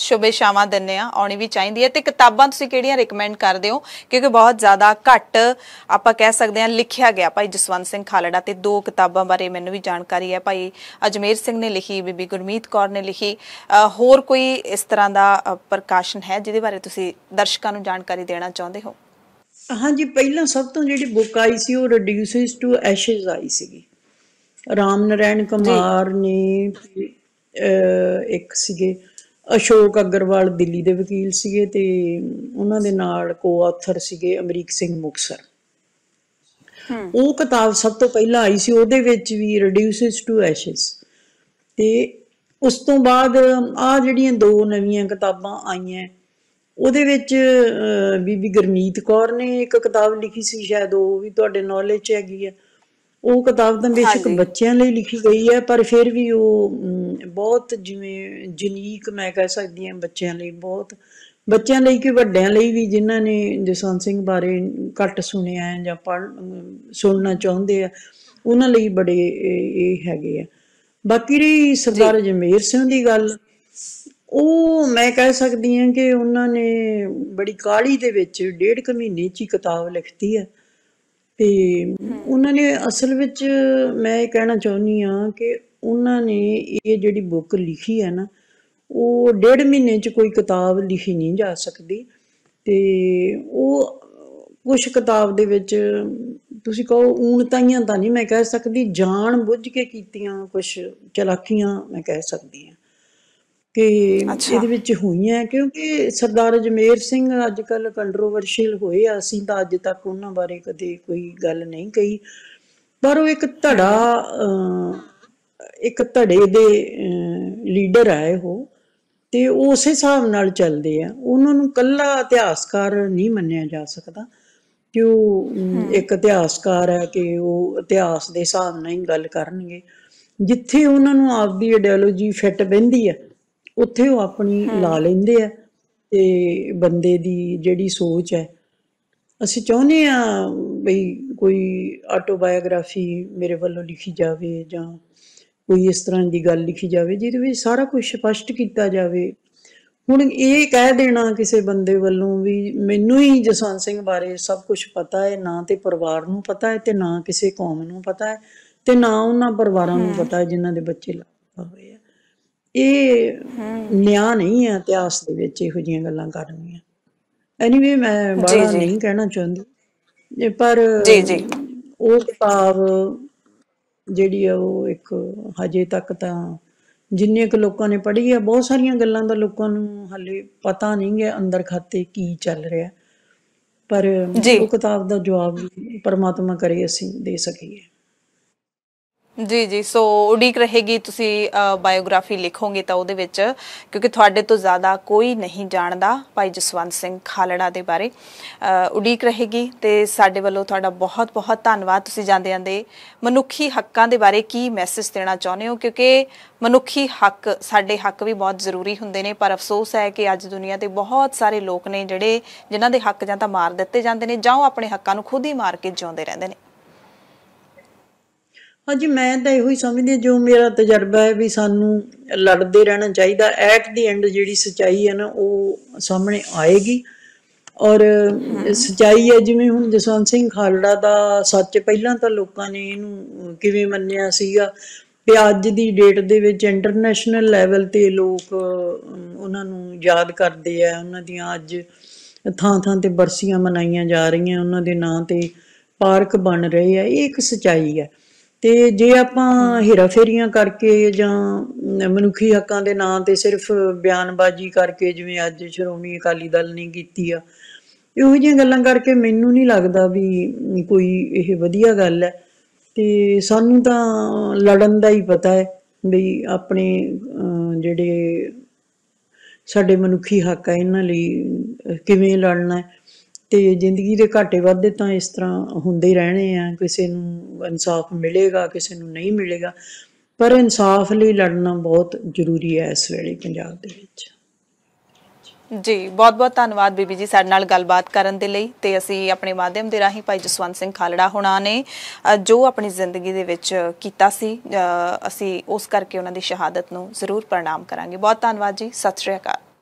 ਸ਼ੁਭੇਸ਼ਾਵਾਂ ਦਿੰਨੇ ਆ ਆਉਣੀ ਵੀ ਚਾਹੀਦੀ ਹੈ ਤੇ ਕਿਤਾਬਾਂ ਤੁਸੀਂ ਕਿਹੜੀਆਂ ਰეკਮੈਂਡ ਕਰਦੇ ਹੋ ਕਿਉਂਕਿ ਬਹੁਤ ਜ਼ਿਆਦਾ ਘੱਟ ਆਪਾਂ ਕਹਿ ਸਕਦੇ ਆ ਲਿਖਿਆ ਗਿਆ ਭਾਈ ਜਸਵੰਤ ਸਿੰਘ ਖਾਲੜਾ ਤੇ ਦੋ ਕਿਤਾਬਾਂ ਬਾਰੇ ਮੈਨੂੰ ਵੀ ਜਾਣਕਾਰੀ ਹੈ ਭਾਈ ਅਜਮੇਰ ਸਿੰਘ ਨੇ ਲਿਖੀ ਬੀਬੀ ਗੁਰਮੀਤ ਕੌਰ ਨੇ ਲਿਖੀ ਹੋਰ ਕੋਈ ਇਸ ਤਰ੍ਹਾਂ ਦਾ ਪ੍ਰਕਾਸ਼ਨ ਹੈ ਜਿਹਦੇ ਬਾਰੇ ਤੁਸੀਂ ਦਰਸ਼ਕਾਂ ਨੂੰ ਜਾਣਕਾਰੀ ਦੇਣਾ ਚਾਹੁੰਦੇ ਹੋ ਹਾਂਜੀ ਪਹਿਲਾਂ ਸਭ ਤੋਂ ਜਿਹੜੀ ਬੁੱਕ ਆਈ ਸੀ ਉਹ ਰਿਡਿਊਸਸ ਟੂ ਐਸ਼ਸ ਆਈ ਸੀਗੀ ਰਾਮ ਨਰੈਣ ਕੁਮਾਰ ਨੇ ਇੱਕ ਸੀਗੇ ਅਸ਼ੋਕ ਅਗਰਵਾਲ ਦਿੱਲੀ ਦੇ ਵਕੀਲ ਸੀਗੇ ਤੇ ਉਹਨਾਂ ਦੇ ਨਾਲ ਕੋ ਆਥਰ ਸੀਗੇ ਅਮਰੀਕ ਸਿੰਘ ਮੁਕਸਰ ਉਹ ਕਿਤਾਬ ਸਭ ਤੋਂ ਪਹਿਲਾਂ ਆਈ ਸੀ ਉਹਦੇ ਵਿੱਚ ਵੀ ਰਿਡਿਊਸਸ ਟੂ ਐਸ਼ਸ ਤੇ ਉਸ ਤੋਂ ਬਾਅਦ ਆ ਜਿਹੜੀਆਂ ਦੋ ਨਵੀਆਂ ਕਿਤਾਬਾਂ ਆਈਆਂ ਉਹਦੇ ਵਿੱਚ ਬੀਬੀ ਗਰਮੀਤ ਕੌਰ ਨੇ ਇੱਕ ਕਿਤਾਬ ਲਿਖੀ ਸੀ ਸ਼ਾਇਦ ਉਹ ਵੀ ਤੁਹਾਡੇ ਨੌਲੇਜ 'ਚ ਹੈਗੀ ਆ ਉਹ ਕਿਤਾਬ ਤਾਂ ਬੇਸ਼ੱਕ ਬੱਚਿਆਂ ਲਈ ਲਿਖੀ ਗਈ ਹੈ ਪਰ ਫਿਰ ਵੀ ਉਹ ਬਹੁਤ ਜਿਵੇਂ ਜਨੀਕ ਮੈਂ ਕਹਿ ਸਕਦੀ ਹਾਂ ਬੱਚਿਆਂ ਲਈ ਬਹੁਤ ਬੱਚਿਆਂ ਲਈ ਕਿ ਵੱਡਿਆਂ ਲਈ ਵੀ ਜਿਨ੍ਹਾਂ ਨੇ ਜਸਵੰਤ ਸਿੰਘ ਬਾਰੇ ਘੱਟ ਸੁਣਿਆ ਹੈ ਜਾਂ ਪੜ੍ਹ ਸੁਣਨਾ ਚਾਹੁੰਦੇ ਆ ਉਹਨਾਂ ਲਈ ਬੜੇ ਇਹ ਹੈਗੇ ਆ ਬਾਕੀ ਰਹੀ ਸਰਦਾਰ ਜਮੇਰ ਸਿੰਘ ਦੀ ਗੱਲ ਉਹ ਮੈਂ ਕਹਿ ਸਕਦੀ ਹਾਂ ਕਿ ਉਹਨਾਂ ਨੇ ਬੜੀ ਕਾਲੀ ਦੇ ਵਿੱਚ ਡੇਢ ਕੁ ਮਹੀਨੇ 'ਚ ਹੀ ਕਿਤਾਬ ਲਿਖਤੀ ਹੈ ਤੇ ਉਹਨਾਂ ਨੇ ਅਸਲ ਵਿੱਚ ਮੈਂ ਇਹ ਕਹਿਣਾ ਚਾਹੁੰਦੀ ਆ ਕਿ ਉਹਨਾਂ ਨੇ ਇਹ ਜਿਹੜੀ ਬੁੱਕ ਲਿਖੀ ਹੈ ਨਾ ਉਹ ਡੇਢ ਮਹੀਨੇ 'ਚ ਕੋਈ ਕਿਤਾਬ ਲਿਖੀ ਨਹੀਂ ਜਾ ਸਕਦੀ ਤੇ ਉਹ ਕੁਝ ਕਿਤਾਬ ਦੇ ਵਿੱਚ ਤੁਸੀਂ ਕਹੋ ਊਣਤਾਈਆਂ ਤਾਂ ਨਹੀਂ ਮੈਂ ਕਹਿ ਸਕਦੀ ਜਾਣ ਬੁੱਝ ਕੇ ਕੀਤੀਆਂ ਕੁਝ ਚਲਾਕੀਆਂ ਮੈਂ ਕਹਿ ਸਕਦੀ ਹਾਂ ਕਿ ਇਹਦੇ ਵਿੱਚ ਹੋਈਆਂ ਕਿਉਂਕਿ ਸਰਦਾਰ ਅਜਮੇਰ ਸਿੰਘ ਅੱਜ ਕੱਲ ਕੰਟਰੋਵਰਸ਼ੀਅਲ ਹੋਏ ਆ ਅਸੀਂ ਤਾਂ ਅੱਜ ਤੱਕ ਉਹਨਾਂ ਬਾਰੇ ਕਦੇ ਕੋਈ ਗੱਲ ਨਹੀਂ ਕਹੀ ਪਰ ਉਹ ਇੱਕ ਧੜਾ ਇੱਕ ਧੜੇ ਦੇ ਲੀਡਰ ਆਏ ਉਹ ਤੇ ਉਸੇ ਹਿਸਾਬ ਨਾਲ ਚੱਲਦੇ ਆ ਉਹਨਾਂ ਨੂੰ ਕੱਲਾ ਇਤਿਹਾਸਕਾਰ ਨਹੀਂ ਮੰਨਿਆ ਜਾ ਸਕਦਾ ਕਿ ਉਹ ਇੱਕ ਇਤਿਹਾਸਕਾਰ ਹੈ ਕਿ ਉਹ ਇਤਿਹਾਸ ਦੇ ਹਿਸਾਬ ਨਾਲ ਹੀ ਗੱਲ ਕਰਨਗੇ ਜਿੱਥੇ ਉਹਨਾਂ ਨੂੰ ਆਪਦੀ ਆਈਡੀਓਲੋਜੀ ਫਿੱਟ ਬੈਂਦੀ ਹੈ ਉੱਥੇ ਉਹ ਆਪਣੀ ਲਾ ਲੈਂਦੇ ਆ ਤੇ ਬੰਦੇ ਦੀ ਜਿਹੜੀ ਸੋਚ ਹੈ ਅਸੀਂ ਚਾਹੁੰਦੇ ਆ ਬਈ ਕੋਈ ਆਟੋਬਾਇਓਗ੍ਰਾਫੀ ਮੇਰੇ ਵੱਲੋਂ ਲਿਖੀ ਜਾਵੇ ਜਾਂ ਕੋਈ ਇਸ ਤਰ੍ਹਾਂ ਦੀ ਗੱਲ ਲਿਖੀ ਜਾਵੇ ਜਿਹਦੇ ਵਿੱਚ ਸਾਰਾ ਕੁਝ ਸਪਸ਼ਟ ਕੀਤਾ ਜਾਵੇ ਹੁਣ ਇਹ ਕਹਿ ਦੇਣਾ ਕਿਸੇ ਬੰਦੇ ਵੱਲੋਂ ਵੀ ਮੈਨੂੰ ਹੀ ਜਸਵੰਤ ਸਿੰਘ ਬਾਰੇ ਸਭ ਕੁਝ ਪਤਾ ਹੈ ਨਾ ਤੇ ਪਰਿਵਾਰ ਨੂੰ ਪਤਾ ਹੈ ਤੇ ਨਾ ਕਿਸੇ ਕੌਮ ਨੂੰ ਪਤਾ ਹੈ ਤੇ ਨਾ ਉਹਨਾਂ ਪਰਿਵਾਰਾਂ ਨੂੰ ਪਤਾ ਹੈ ਜਿਨ੍ਹਾਂ ਦੇ ਬੱਚੇ ਲਾਪਤਾ ਹੋਏ ਇਹ ਨਿਆ ਨਹੀਂ ਹੈ ਇਤਿਹਾਸ ਦੇ ਵਿੱਚ ਇਹੋ ਜੀਆਂ ਗੱਲਾਂ ਕਰਨੀਆਂ ਐਨੀਵੇ ਮੈਂ ਬੜਾ ਨਹੀਂ ਕਹਿਣਾ ਚਾਹੁੰਦੀ ਪਰ ਜੀ ਜੀ ਉਹ ਕਿਤਾਬ ਜਿਹੜੀ ਆ ਉਹ ਇੱਕ ਹਜੇ ਤੱਕ ਤਾਂ ਜਿੰਨੇ ਕੁ ਲੋਕਾਂ ਨੇ ਪੜ੍ਹੀ ਆ ਬਹੁਤ ਸਾਰੀਆਂ ਗੱਲਾਂ ਦਾ ਲੋਕਾਂ ਨੂੰ ਹਲੇ ਪਤਾ ਨਹੀਂ ਹੈ ਅੰਦਰ ਖਾਤੇ ਕੀ ਚੱਲ ਰਿਹਾ ਪਰ ਉਹ ਕਿਤਾਬ ਦਾ ਜਵਾਬ ਪਰਮਾਤਮਾ ਕਰੇ ਅਸੀਂ ਦੇ ਸਕੀਏ ਜੀ ਜੀ ਸੋ ਉਡੀਕ ਰਹੇਗੀ ਤੁਸੀਂ ਬਾਇਓਗ੍ਰਾਫੀ ਲਿਖੋਗੇ ਤਾਂ ਉਹਦੇ ਵਿੱਚ ਕਿਉਂਕਿ ਤੁਹਾਡੇ ਤੋਂ ਜ਼ਿਆਦਾ ਕੋਈ ਨਹੀਂ ਜਾਣਦਾ ਭਾਈ ਜਸਵੰਤ ਸਿੰਘ ਖਾਲੜਾ ਦੇ ਬਾਰੇ ਉਡੀਕ ਰਹੇਗੀ ਤੇ ਸਾਡੇ ਵੱਲੋਂ ਤੁਹਾਡਾ ਬਹੁਤ ਬਹੁਤ ਧੰਨਵਾਦ ਤੁਸੀਂ ਜਾਂਦੇ ਜਾਂਦੇ ਮਨੁੱਖੀ ਹੱਕਾਂ ਦੇ ਬਾਰੇ ਕੀ ਮੈਸੇਜ ਦੇਣਾ ਚਾਹੁੰਦੇ ਹੋ ਕਿਉਂਕਿ ਮਨੁੱਖੀ ਹੱਕ ਸਾਡੇ ਹੱਕ ਵੀ ਬਹੁਤ ਜ਼ਰੂਰੀ ਹੁੰਦੇ ਨੇ ਪਰ ਅਫਸੋਸ ਹੈ ਕਿ ਅੱਜ ਦੁਨੀਆ ਤੇ ਬਹੁਤ ਸਾਰੇ ਲੋਕ ਨੇ ਜਿਹੜੇ ਜਿਨ੍ਹਾਂ ਦੇ ਹੱਕ ਜਾਂ ਤਾਂ ਮਾਰ ਦਿੱਤੇ ਜਾਂਦੇ ਨੇ ਜਾਂ ਉਹ ਆਪਣੇ ਹੱਕਾਂ ਨੂੰ ਖੁਦ ਹੀ ਮਾਰ ਕੇ ਜਿਉਂਦੇ ਰਹਿੰਦੇ ਨੇ ਹਾਂਜੀ ਮੈਂ ਤਾਂ ਇਹੋ ਹੀ ਸਮਝਦੀ ਜੋ ਮੇਰਾ ਤਜਰਬਾ ਹੈ ਵੀ ਸਾਨੂੰ ਲੜਦੇ ਰਹਿਣਾ ਚਾਹੀਦਾ ਐਟ ਦੀ ਐਂਡ ਜਿਹੜੀ ਸਚਾਈ ਹੈ ਨਾ ਉਹ ਸਾਹਮਣੇ ਆਏਗੀ ਔਰ ਸਚਾਈ ਹੈ ਜਿਵੇਂ ਹੁਣ ਜਸਵੰਤ ਸਿੰਘ ਖਾਲੜਾ ਦਾ ਸੱਚ ਪਹਿਲਾਂ ਤਾਂ ਲੋਕਾਂ ਨੇ ਇਹਨੂੰ ਕਿਵੇਂ ਮੰਨਿਆ ਸੀਗਾ ਤੇ ਅੱਜ ਦੀ ਡੇਟ ਦੇ ਵਿੱਚ ਇੰਟਰਨੈਸ਼ਨਲ ਲੈਵਲ ਤੇ ਲੋਕ ਉਹਨਾਂ ਨੂੰ ਯਾਦ ਕਰਦੇ ਆ ਉਹਨਾਂ ਦੀਆਂ ਅੱਜ ਥਾਂ ਥਾਂ ਤੇ ਬਰਸੀਆਂ ਮਨਾਈਆਂ ਜਾ ਰਹੀਆਂ ਉਹਨਾਂ ਦੇ ਨਾਂ ਤੇ ਪਾਰਕ ਬਣ ਰਹੇ ਆ ਇਹ ਇੱਕ ਸਚਾਈ ਹੈ ਤੇ ਜੇ ਆਪਾਂ ਹੇਰਾਫੇਰੀਆਂ ਕਰਕੇ ਜਾਂ ਮਨੁੱਖੀ ਹੱਕਾਂ ਦੇ ਨਾਂ ਤੇ ਸਿਰਫ ਬਿਆਨਬਾਜ਼ੀ ਕਰਕੇ ਜਿਵੇਂ ਅੱਜ ਸ਼੍ਰੋਮਣੀ ਅਕਾਲੀ ਦਲ ਨੇ ਕੀਤੀ ਆ ਇਹੋ ਜਿਹੀਆਂ ਗੱਲਾਂ ਕਰਕੇ ਮੈਨੂੰ ਨਹੀਂ ਲੱਗਦਾ ਵੀ ਕੋਈ ਇਹ ਵਧੀਆ ਗੱਲ ਹੈ ਤੇ ਸਾਨੂੰ ਤਾਂ ਲੜਨ ਦਾ ਹੀ ਪਤਾ ਹੈ ਵੀ ਆਪਣੇ ਜਿਹੜੇ ਸਾਡੇ ਮਨੁੱਖੀ ਹੱਕ ਆ ਇਹਨਾਂ ਲਈ ਕਿਵੇਂ ਲੜਨਾ ਹੈ ਤੇ ਜ਼ਿੰਦਗੀ ਦੇ ਘਾਟੇ ਵਾਧੇ ਤਾਂ ਇਸ ਤਰ੍ਹਾਂ ਹੁੰਦੇ ਹੀ ਰਹਿਣੇ ਆ ਕਿਸੇ ਨੂੰ ਇਨਸਾਫ ਮਿਲੇਗਾ ਕਿਸੇ ਨੂੰ ਨਹੀਂ ਮਿਲੇਗਾ ਪਰ ਇਨਸਾਫ ਲਈ ਲੜਨਾ ਬਹੁਤ ਜ਼ਰੂਰੀ ਹੈ ਇਸ ਵੇਲੇ ਪੰਜਾਬ ਦੇ ਵਿੱਚ ਜੀ ਬਹੁਤ-ਬਹੁਤ ਧੰਨਵਾਦ ਬੀਬੀ ਜੀ ਸਾਡੇ ਨਾਲ ਗੱਲਬਾਤ ਕਰਨ ਦੇ ਲਈ ਤੇ ਅਸੀਂ ਆਪਣੇ ਮਾਧਿਅਮ ਦੇ ਰਾਹੀਂ ਭਾਈ ਜਸਵੰਤ ਸਿੰਘ ਖਾਲੜਾ ਹੁਣਾ ਨੇ ਜੋ ਆਪਣੀ ਜ਼ਿੰਦਗੀ ਦੇ ਵਿੱਚ ਕੀਤਾ ਸੀ ਅਸੀਂ ਉਸ ਕਰਕੇ ਉਹਨਾਂ ਦੀ ਸ਼ਹਾਦਤ ਨੂੰ ਜ਼ਰੂਰ ਪ੍ਰਣਾਮ ਕਰਾਂਗੇ ਬਹੁਤ ਧੰਨਵਾਦ ਜੀ ਸਤਿ ਸ਼੍ਰੀ ਅਕਾਲ